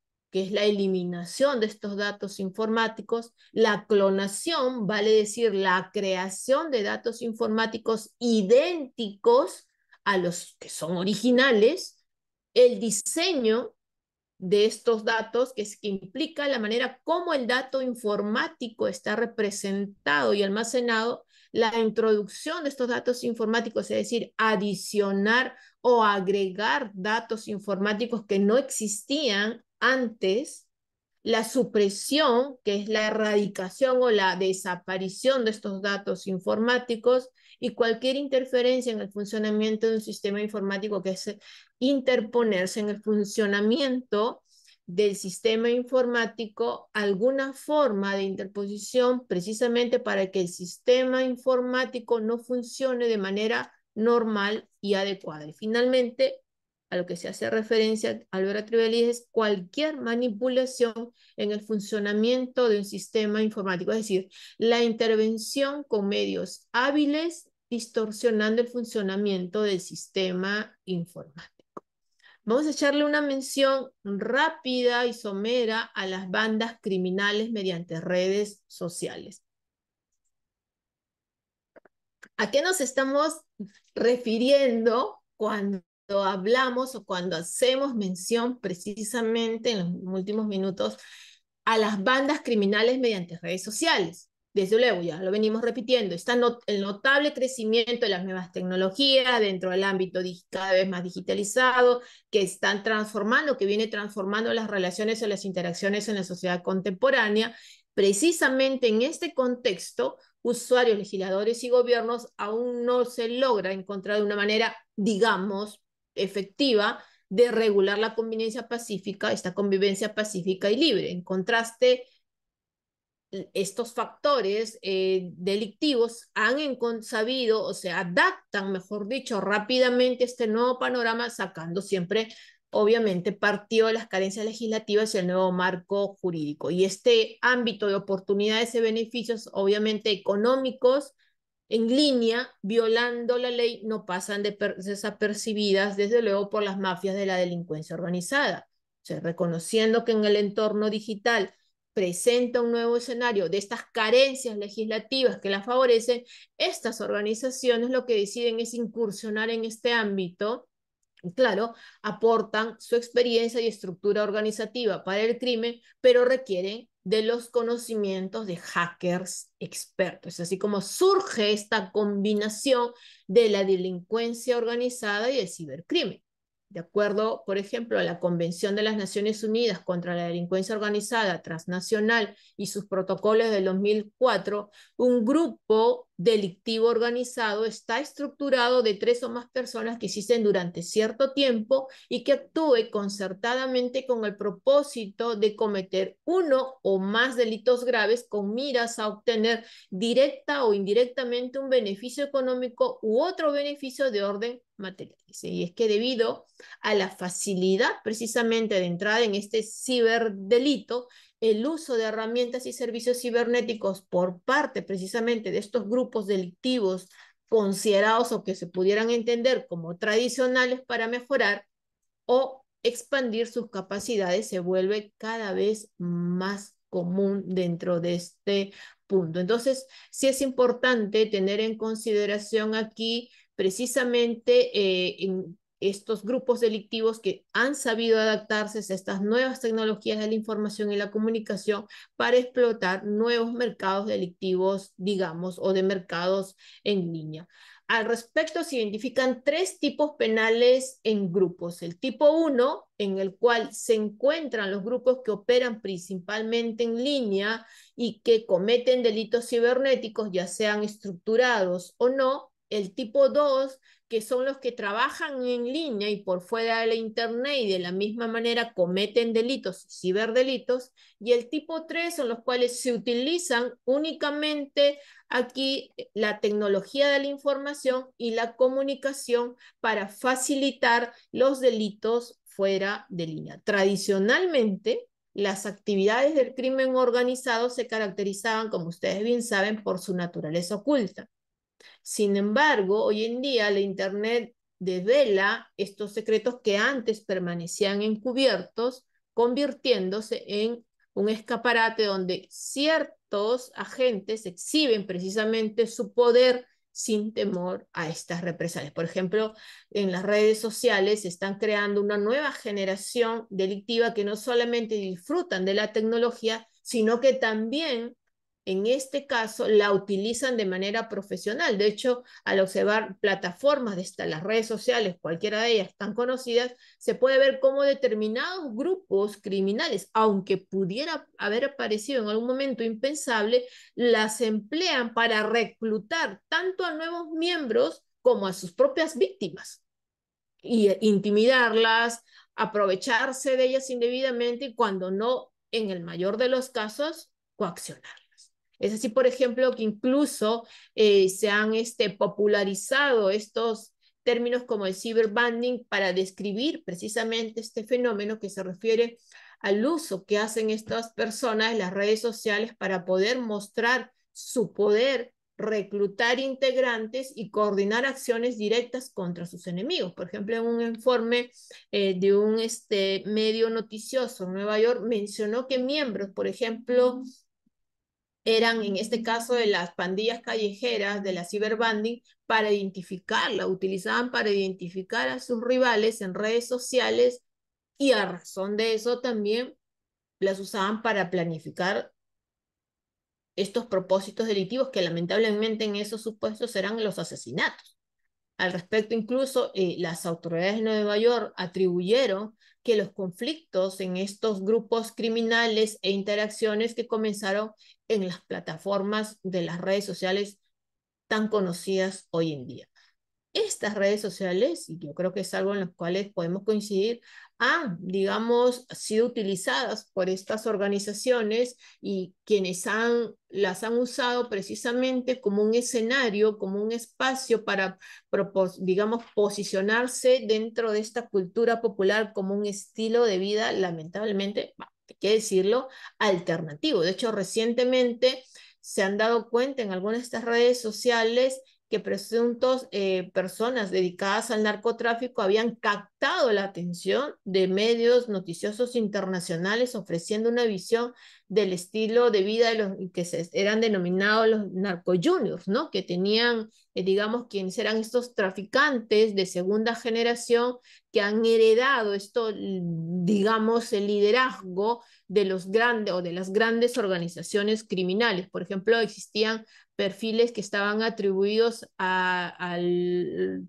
es la eliminación de estos datos informáticos, la clonación, vale decir, la creación de datos informáticos idénticos a los que son originales, el diseño de estos datos, que, es, que implica la manera como el dato informático está representado y almacenado, la introducción de estos datos informáticos, es decir, adicionar o agregar datos informáticos que no existían antes la supresión, que es la erradicación o la desaparición de estos datos informáticos y cualquier interferencia en el funcionamiento de un sistema informático que es interponerse en el funcionamiento del sistema informático alguna forma de interposición precisamente para que el sistema informático no funcione de manera normal y adecuada. Y finalmente, a lo que se hace referencia Alberto Trivelli es cualquier manipulación en el funcionamiento de un sistema informático, es decir, la intervención con medios hábiles distorsionando el funcionamiento del sistema informático. Vamos a echarle una mención rápida y somera a las bandas criminales mediante redes sociales. ¿A qué nos estamos refiriendo cuando hablamos o cuando hacemos mención precisamente en los últimos minutos a las bandas criminales mediante redes sociales. Desde luego, ya lo venimos repitiendo, está el notable crecimiento de las nuevas tecnologías dentro del ámbito cada vez más digitalizado, que están transformando, que viene transformando las relaciones o las interacciones en la sociedad contemporánea. Precisamente en este contexto, usuarios, legisladores y gobiernos aún no se logra encontrar de una manera, digamos, efectiva de regular la convivencia pacífica, esta convivencia pacífica y libre. En contraste, e-, estos factores eh, delictivos han sabido o se adaptan, mejor dicho, rápidamente a este nuevo panorama, sacando siempre, obviamente, partido de las carencias legislativas y el nuevo marco jurídico. Y este ámbito de oportunidades y beneficios, obviamente, económicos, en línea, violando la ley, no pasan desapercibidas, desde luego, por las mafias de la delincuencia organizada. O sea, reconociendo que en el entorno digital presenta un nuevo escenario de estas carencias legislativas que las favorecen, estas organizaciones lo que deciden es incursionar en este ámbito claro, aportan su experiencia y estructura organizativa para el crimen, pero requieren de los conocimientos de hackers expertos. así como surge esta combinación de la delincuencia organizada y el cibercrimen. De acuerdo, por ejemplo, a la Convención de las Naciones Unidas contra la Delincuencia Organizada Transnacional y sus protocolos del 2004, un grupo delictivo organizado está estructurado de tres o más personas que existen durante cierto tiempo y que actúe concertadamente con el propósito de cometer uno o más delitos graves con miras a obtener directa o indirectamente un beneficio económico u otro beneficio de orden material. Y es que debido a la facilidad precisamente de entrada en este ciberdelito, el uso de herramientas y servicios cibernéticos por parte precisamente de estos grupos delictivos considerados o que se pudieran entender como tradicionales para mejorar o expandir sus capacidades se vuelve cada vez más común dentro de este punto. Entonces, sí es importante tener en consideración aquí precisamente eh, en estos grupos delictivos que han sabido adaptarse a estas nuevas tecnologías de la información y la comunicación para explotar nuevos mercados delictivos, digamos, o de mercados en línea. Al respecto, se identifican tres tipos penales en grupos. El tipo 1, en el cual se encuentran los grupos que operan principalmente en línea y que cometen delitos cibernéticos, ya sean estructurados o no. El tipo 2, que son los que trabajan en línea y por fuera de la Internet y de la misma manera cometen delitos, ciberdelitos, y el tipo 3 son los cuales se utilizan únicamente aquí eh, la tecnología de la información y la comunicación para facilitar los delitos fuera de línea. Tradicionalmente, las actividades del crimen organizado se caracterizaban, como ustedes bien saben, por su naturaleza oculta. Sin embargo, hoy en día la Internet devela estos secretos que antes permanecían encubiertos, convirtiéndose en un escaparate donde ciertos agentes exhiben precisamente su poder sin temor a estas represalias. Por ejemplo, en las redes sociales se están creando una nueva generación delictiva que no solamente disfrutan de la tecnología, sino que también en este caso la utilizan de manera profesional. De hecho, al observar plataformas de las redes sociales, cualquiera de ellas tan conocidas, se puede ver cómo determinados grupos criminales, aunque pudiera haber aparecido en algún momento impensable, las emplean para reclutar tanto a nuevos miembros como a sus propias víctimas y intimidarlas, aprovecharse de ellas indebidamente y cuando no, en el mayor de los casos, coaccionar. Es así, por ejemplo, que incluso eh, se han este, popularizado estos términos como el cyberbanding para describir precisamente este fenómeno que se refiere al uso que hacen estas personas en las redes sociales para poder mostrar su poder, reclutar integrantes y coordinar acciones directas contra sus enemigos. Por ejemplo, en un informe eh, de un este, medio noticioso en Nueva York mencionó que miembros, por ejemplo, eran en este caso de las pandillas callejeras, de la ciberbanding, para identificarla, utilizaban para identificar a sus rivales en redes sociales y a razón de eso también las usaban para planificar estos propósitos delictivos que lamentablemente en esos supuestos eran los asesinatos. Al respecto, incluso eh, las autoridades de Nueva York atribuyeron que los conflictos en estos grupos criminales e interacciones que comenzaron en las plataformas de las redes sociales tan conocidas hoy en día estas redes sociales, y yo creo que es algo en las cuales podemos coincidir, han, digamos, sido utilizadas por estas organizaciones y quienes han, las han usado precisamente como un escenario, como un espacio para, digamos, posicionarse dentro de esta cultura popular como un estilo de vida, lamentablemente, hay que decirlo, alternativo. De hecho, recientemente se han dado cuenta en algunas de estas redes sociales que presuntos eh, personas dedicadas al narcotráfico habían captado la atención de medios noticiosos internacionales ofreciendo una visión del estilo de vida de los que eran denominados los narco ¿no? Que tenían, eh, digamos, quienes eran estos traficantes de segunda generación que han heredado esto, mm, digamos, el liderazgo de los grandes o de las grandes organizaciones criminales. Por ejemplo, existían perfiles que estaban atribuidos a,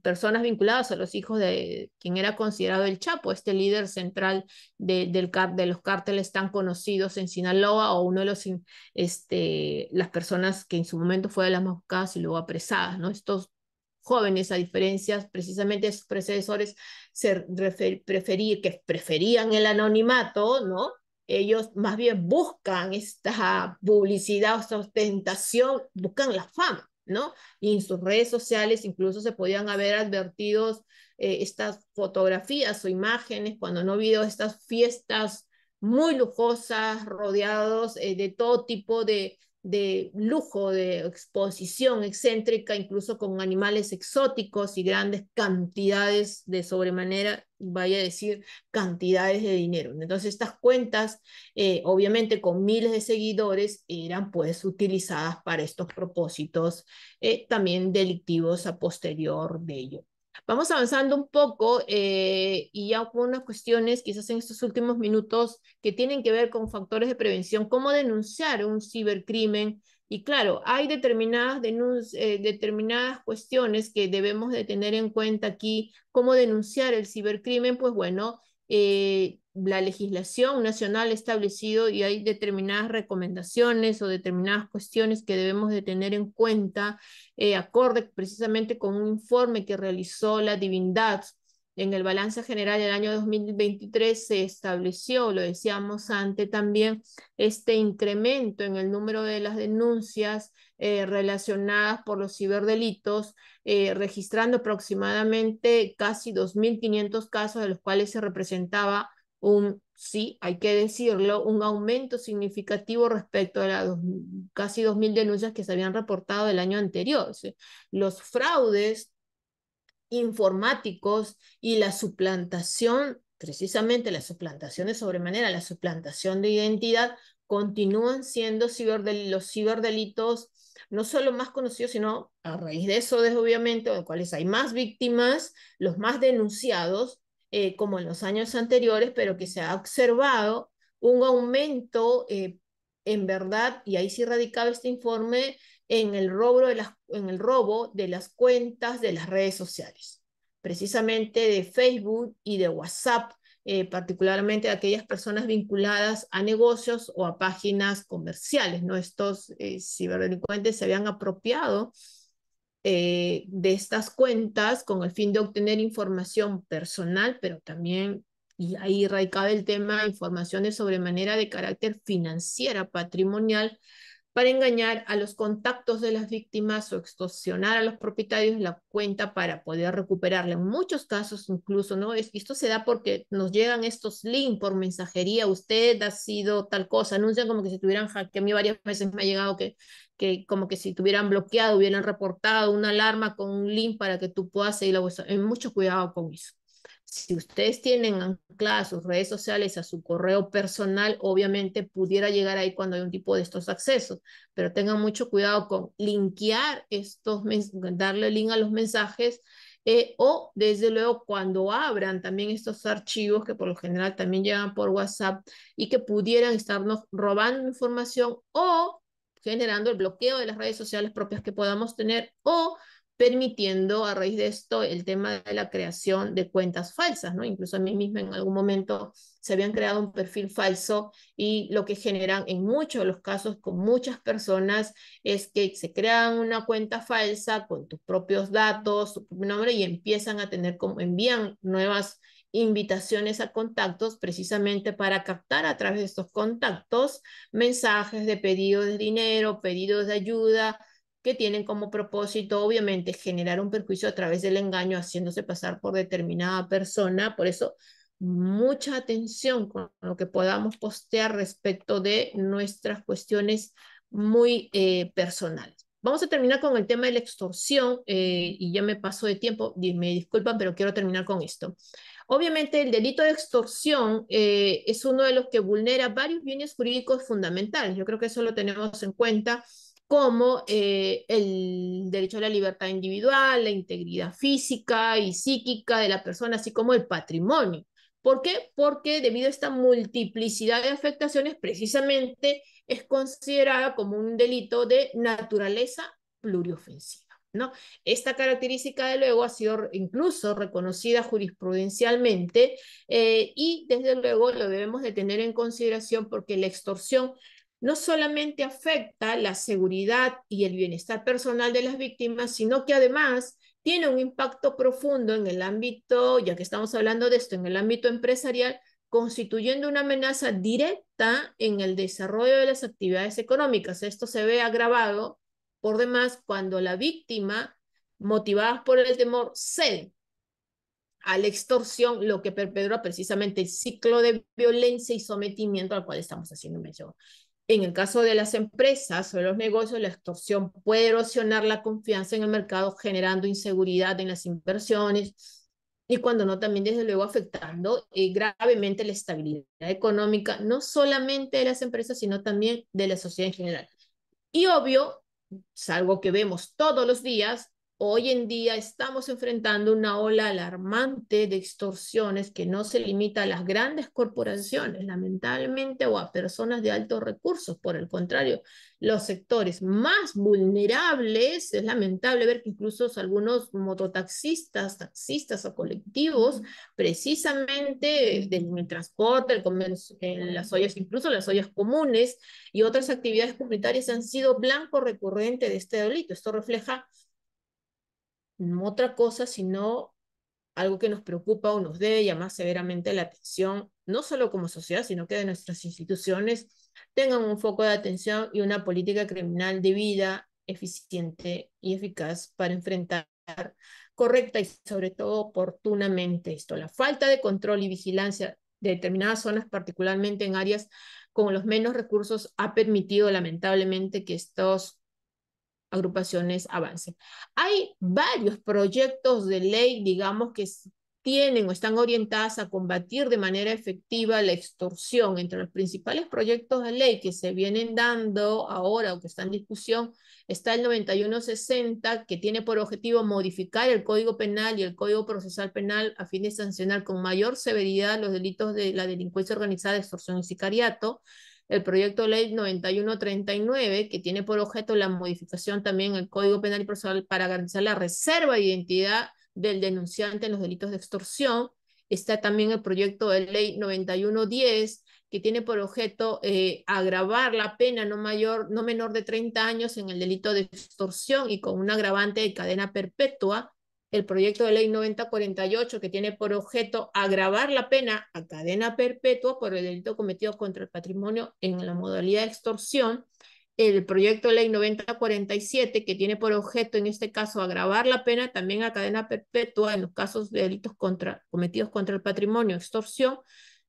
personas vinculadas a los hijos de quien era considerado el Chapo, este líder central de, los cárteles tan conocidos en Sinaloa o uno de los, este, las personas que en su momento fue de las más buscadas y luego apresadas, ¿no? Estos jóvenes, a diferencia precisamente de sus predecesores, preferir, que preferían el anonimato, ¿no? ellos más bien buscan esta publicidad, esta ostentación, buscan la fama, ¿no? Y en sus redes sociales incluso se podían haber advertidos eh, estas fotografías o imágenes cuando no habido estas fiestas muy lujosas, rodeados eh, de todo tipo de, de lujo, de exposición excéntrica, incluso con animales exóticos y grandes cantidades de sobremanera, vaya a decir, cantidades de dinero. Entonces estas cuentas, eh, obviamente con miles de seguidores, eran pues utilizadas para estos propósitos eh, también delictivos a posterior de ello. Vamos avanzando un poco eh, y ya con unas cuestiones, quizás en estos últimos minutos, que tienen que ver con factores de prevención, cómo denunciar un cibercrimen. Y claro, hay determinadas, eh, determinadas cuestiones que debemos de tener en cuenta aquí, cómo denunciar el cibercrimen, pues bueno, eh, la legislación nacional establecido y hay determinadas recomendaciones o determinadas cuestiones que debemos de tener en cuenta, eh, acorde precisamente con un informe que realizó la Divindad en el balance general del año 2023 se estableció, lo decíamos antes también, este incremento en el número de las denuncias eh, relacionadas por los ciberdelitos, eh, registrando aproximadamente casi 2.500 casos de los cuales se representaba un, sí, hay que decirlo, un aumento significativo respecto a las casi 2.000 denuncias que se habían reportado el año anterior. Los fraudes informáticos y la suplantación, precisamente la suplantación de sobremanera, la suplantación de identidad, continúan siendo los ciberdelitos no solo más conocidos, sino a raíz de eso, obviamente, de los cuales hay más víctimas, los más denunciados, eh, como en los años anteriores, pero que se ha observado un aumento, eh, en verdad, y ahí sí radicaba este informe, en el, robo de las, en el robo de las cuentas de las redes sociales, precisamente de Facebook y de WhatsApp, eh, particularmente de aquellas personas vinculadas a negocios o a páginas comerciales. ¿no? Estos eh, ciberdelincuentes se habían apropiado eh, de estas cuentas con el fin de obtener información personal, pero también, y ahí radicaba el tema, informaciones sobre manera de carácter financiera, patrimonial, para engañar a los contactos de las víctimas o extorsionar a los propietarios la cuenta para poder recuperarla. En muchos casos incluso, ¿no? Esto se da porque nos llegan estos links por mensajería, usted ha sido tal cosa, anuncian como que si tuvieran que a mí varias veces me ha llegado que, que como que si tuvieran bloqueado, hubieran reportado una alarma con un link para que tú puedas seguir la vuestra. Mucho cuidado con eso. Si ustedes tienen ancladas sus redes sociales a su correo personal, obviamente pudiera llegar ahí cuando hay un tipo de estos accesos, pero tengan mucho cuidado con linkear estos, darle link a los mensajes eh, o desde luego cuando abran también estos archivos que por lo general también llegan por WhatsApp y que pudieran estarnos robando información o generando el bloqueo de las redes sociales propias que podamos tener o permitiendo a raíz de esto el tema de la creación de cuentas falsas, ¿no? Incluso a mí misma en algún momento se habían creado un perfil falso y lo que generan en muchos de los casos con muchas personas es que se crean una cuenta falsa con tus propios datos, tu nombre y empiezan a tener como envían nuevas invitaciones a contactos precisamente para captar a través de estos contactos mensajes de pedidos de dinero, pedidos de ayuda, que tienen como propósito, obviamente, generar un perjuicio a través del engaño, haciéndose pasar por determinada persona. Por eso, mucha atención con lo que podamos postear respecto de nuestras cuestiones muy eh, personales. Vamos a terminar con el tema de la extorsión eh, y ya me paso de tiempo, me disculpan, pero quiero terminar con esto. Obviamente el delito de extorsión eh, es uno de los que vulnera varios bienes jurídicos fundamentales. Yo creo que eso lo tenemos en cuenta como eh, el derecho a la libertad individual, la integridad física y psíquica de la persona, así como el patrimonio. ¿Por qué? Porque debido a esta multiplicidad de afectaciones, precisamente es considerada como un delito de naturaleza pluriofensiva. ¿no? Esta característica de luego ha sido incluso reconocida jurisprudencialmente eh, y desde luego lo debemos de tener en consideración porque la extorsión no solamente afecta la seguridad y el bienestar personal de las víctimas, sino que además tiene un impacto profundo en el ámbito, ya que estamos hablando de esto, en el ámbito empresarial, constituyendo una amenaza directa en el desarrollo de las actividades económicas. Esto se ve agravado por demás cuando la víctima, motivada por el temor, cede a la extorsión, lo que perpetúa precisamente el ciclo de violencia y sometimiento al cual estamos haciendo mención. En el caso de las empresas o de los negocios, la extorsión puede erosionar la confianza en el mercado, generando inseguridad en las inversiones y cuando no, también desde luego afectando eh, gravemente la estabilidad económica, no solamente de las empresas, sino también de la sociedad en general. Y obvio, es algo que vemos todos los días, Hoy en día estamos enfrentando una ola alarmante de extorsiones que no se limita a las grandes corporaciones, lamentablemente, o a personas de altos recursos. Por el contrario, los sectores más vulnerables, es lamentable ver que incluso algunos mototaxistas, taxistas o colectivos, precisamente eh, en el transporte, el en las ollas, incluso las ollas comunes y otras actividades comunitarias han sido blanco recurrente de este delito. Esto refleja Mm, otra cosa, sino algo que nos preocupa o nos debe llamar severamente la atención, no solo como sociedad, sino que de nuestras instituciones tengan un foco de atención y una política criminal de vida eficiente y eficaz para enfrentar correcta y sobre todo oportunamente esto. La falta de control y vigilancia de determinadas zonas, particularmente en áreas con los menos recursos, ha permitido lamentablemente que estos agrupaciones avancen. Hay varios proyectos de ley, digamos, que tienen o están orientadas a combatir de manera efectiva la extorsión. Entre los principales proyectos de ley que se vienen dando ahora o que están en discusión está el 9160, que tiene por objetivo modificar el Código Penal y el Código Procesal Penal a fin de sancionar con mayor severidad los delitos de la delincuencia organizada, extorsión y sicariato el proyecto de ley 9139, que tiene por objeto la modificación también el Código Penal y Procesal para garantizar la reserva de identidad del denunciante en los delitos de extorsión. Está también el proyecto de ley 9110, que tiene por objeto eh, agravar la pena no, mayor, no menor de 30 años en el delito de extorsión y con un agravante de cadena perpetua el proyecto de ley 9048 que tiene por objeto agravar la pena a cadena perpetua por el delito cometido contra el patrimonio en la modalidad de extorsión, el proyecto de ley 9047 que tiene por objeto en este caso agravar la pena también a cadena perpetua en los casos de delitos contra, cometidos contra el patrimonio, extorsión,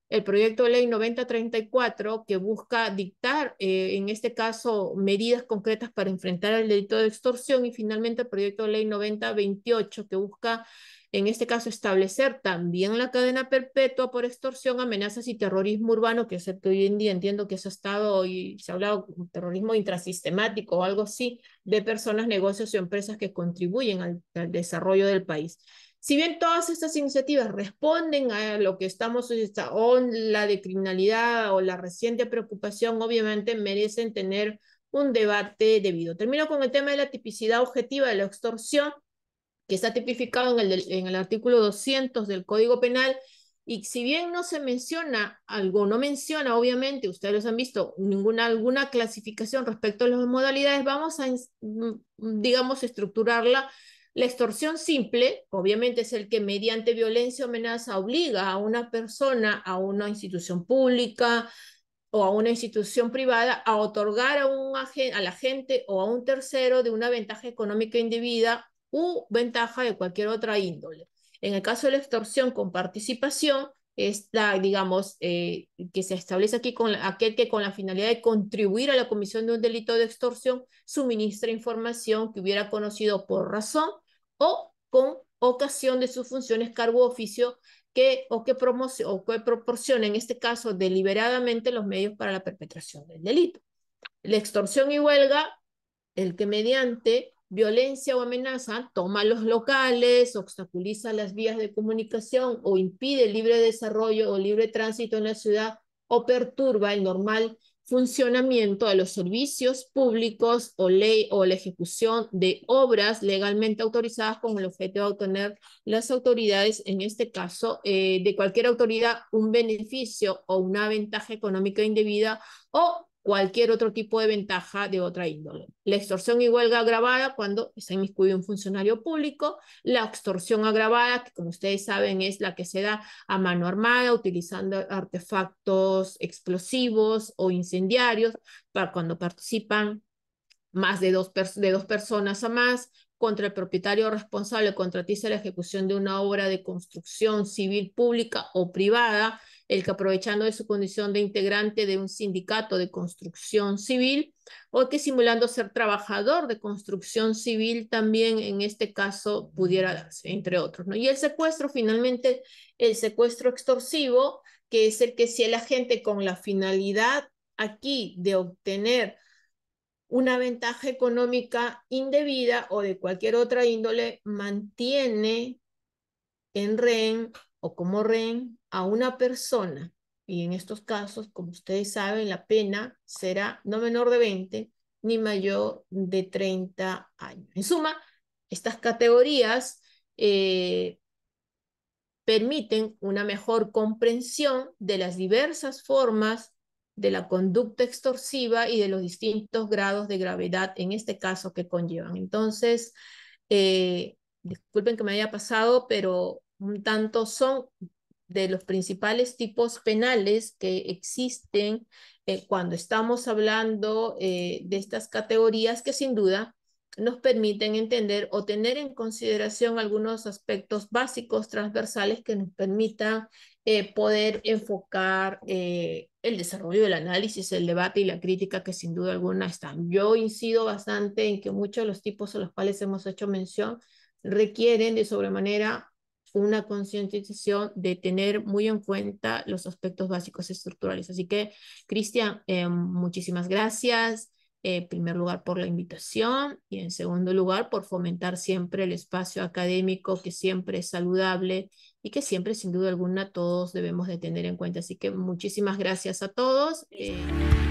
el proyecto de ley 9034 que busca dictar, eh, en este caso, medidas concretas para enfrentar el delito de extorsión y finalmente el proyecto de ley 9028 que busca, en este caso, establecer también la cadena perpetua por extorsión, amenazas y terrorismo urbano, que hoy en día entiendo que eso ha estado y se ha hablado de terrorismo intrasistemático o algo así, de personas, negocios o empresas que contribuyen al desarrollo del país. Si bien todas estas iniciativas responden a lo que estamos o la de criminalidad o la reciente preocupación, obviamente merecen tener un debate debido. Termino con el tema de la tipicidad objetiva de la extorsión, que está tipificado en el, en el artículo 200 del Código Penal. Y si bien no se menciona algo, no menciona, obviamente, ustedes han visto, ninguna alguna clasificación respecto a las modalidades, vamos a, mm, digamos, estructurarla la extorsión simple, obviamente, es el que mediante violencia o amenaza obliga a una persona, a una institución pública o a una institución privada a otorgar a, un a la gente o a un tercero de una ventaja económica indebida u ventaja de cualquier otra índole. En el caso de la extorsión con participación, esta, digamos, eh, que se establece aquí con aquel que con la finalidad de contribuir a la comisión de un delito de extorsión suministra información que hubiera conocido por razón o con ocasión de sus funciones, cargo oficio que, o, que o que proporciona, en este caso, deliberadamente los medios para la perpetración del delito. La extorsión y huelga, el que mediante violencia o amenaza, toma los locales, obstaculiza las vías de comunicación o impide el libre desarrollo o libre tránsito en la ciudad o perturba el normal funcionamiento de los servicios públicos o ley o la ejecución de obras legalmente autorizadas con el objeto de obtener las autoridades, en este caso eh, de cualquier autoridad, un beneficio o una ventaja económica indebida o cualquier otro tipo de ventaja de otra índole. La extorsión y huelga agravada cuando se inmiscuye un funcionario público, la extorsión agravada, que como ustedes saben es la que se da a mano armada utilizando artefactos explosivos o incendiarios para cuando participan más de dos, de dos personas a más, contra el propietario responsable, contratiza la ejecución de una obra de construcción civil pública o privada, el que aprovechando de su condición de integrante de un sindicato de construcción civil o que simulando ser trabajador de construcción civil también en este caso pudiera darse, entre otros. ¿no? Y el secuestro, finalmente, el secuestro extorsivo, que es el que si la agente con la finalidad aquí de obtener una ventaja económica indebida o de cualquier otra índole mantiene en rehén o como rehén a una persona, y en estos casos, como ustedes saben, la pena será no menor de 20 ni mayor de 30 años. En suma, estas categorías eh, permiten una mejor comprensión de las diversas formas de la conducta extorsiva y de los distintos grados de gravedad en este caso que conllevan. Entonces, eh, disculpen que me haya pasado, pero un tanto son de los principales tipos penales que existen eh, cuando estamos hablando eh, de estas categorías que sin duda nos permiten entender o tener en consideración algunos aspectos básicos transversales que nos permitan eh, poder enfocar el desarrollo del análisis, el debate y la crítica que sin duda alguna están. Yo incido bastante en que muchos de los tipos a los cuales hemos hecho mención requieren de sobremanera una concientización de tener muy en cuenta los aspectos básicos estructurales. Así que, Cristian, eh, muchísimas gracias. En eh, primer lugar, por la invitación y en segundo lugar, por fomentar siempre el espacio académico que siempre es saludable y que siempre, sin duda alguna, todos debemos de tener en cuenta. Así que muchísimas gracias a todos. Eh,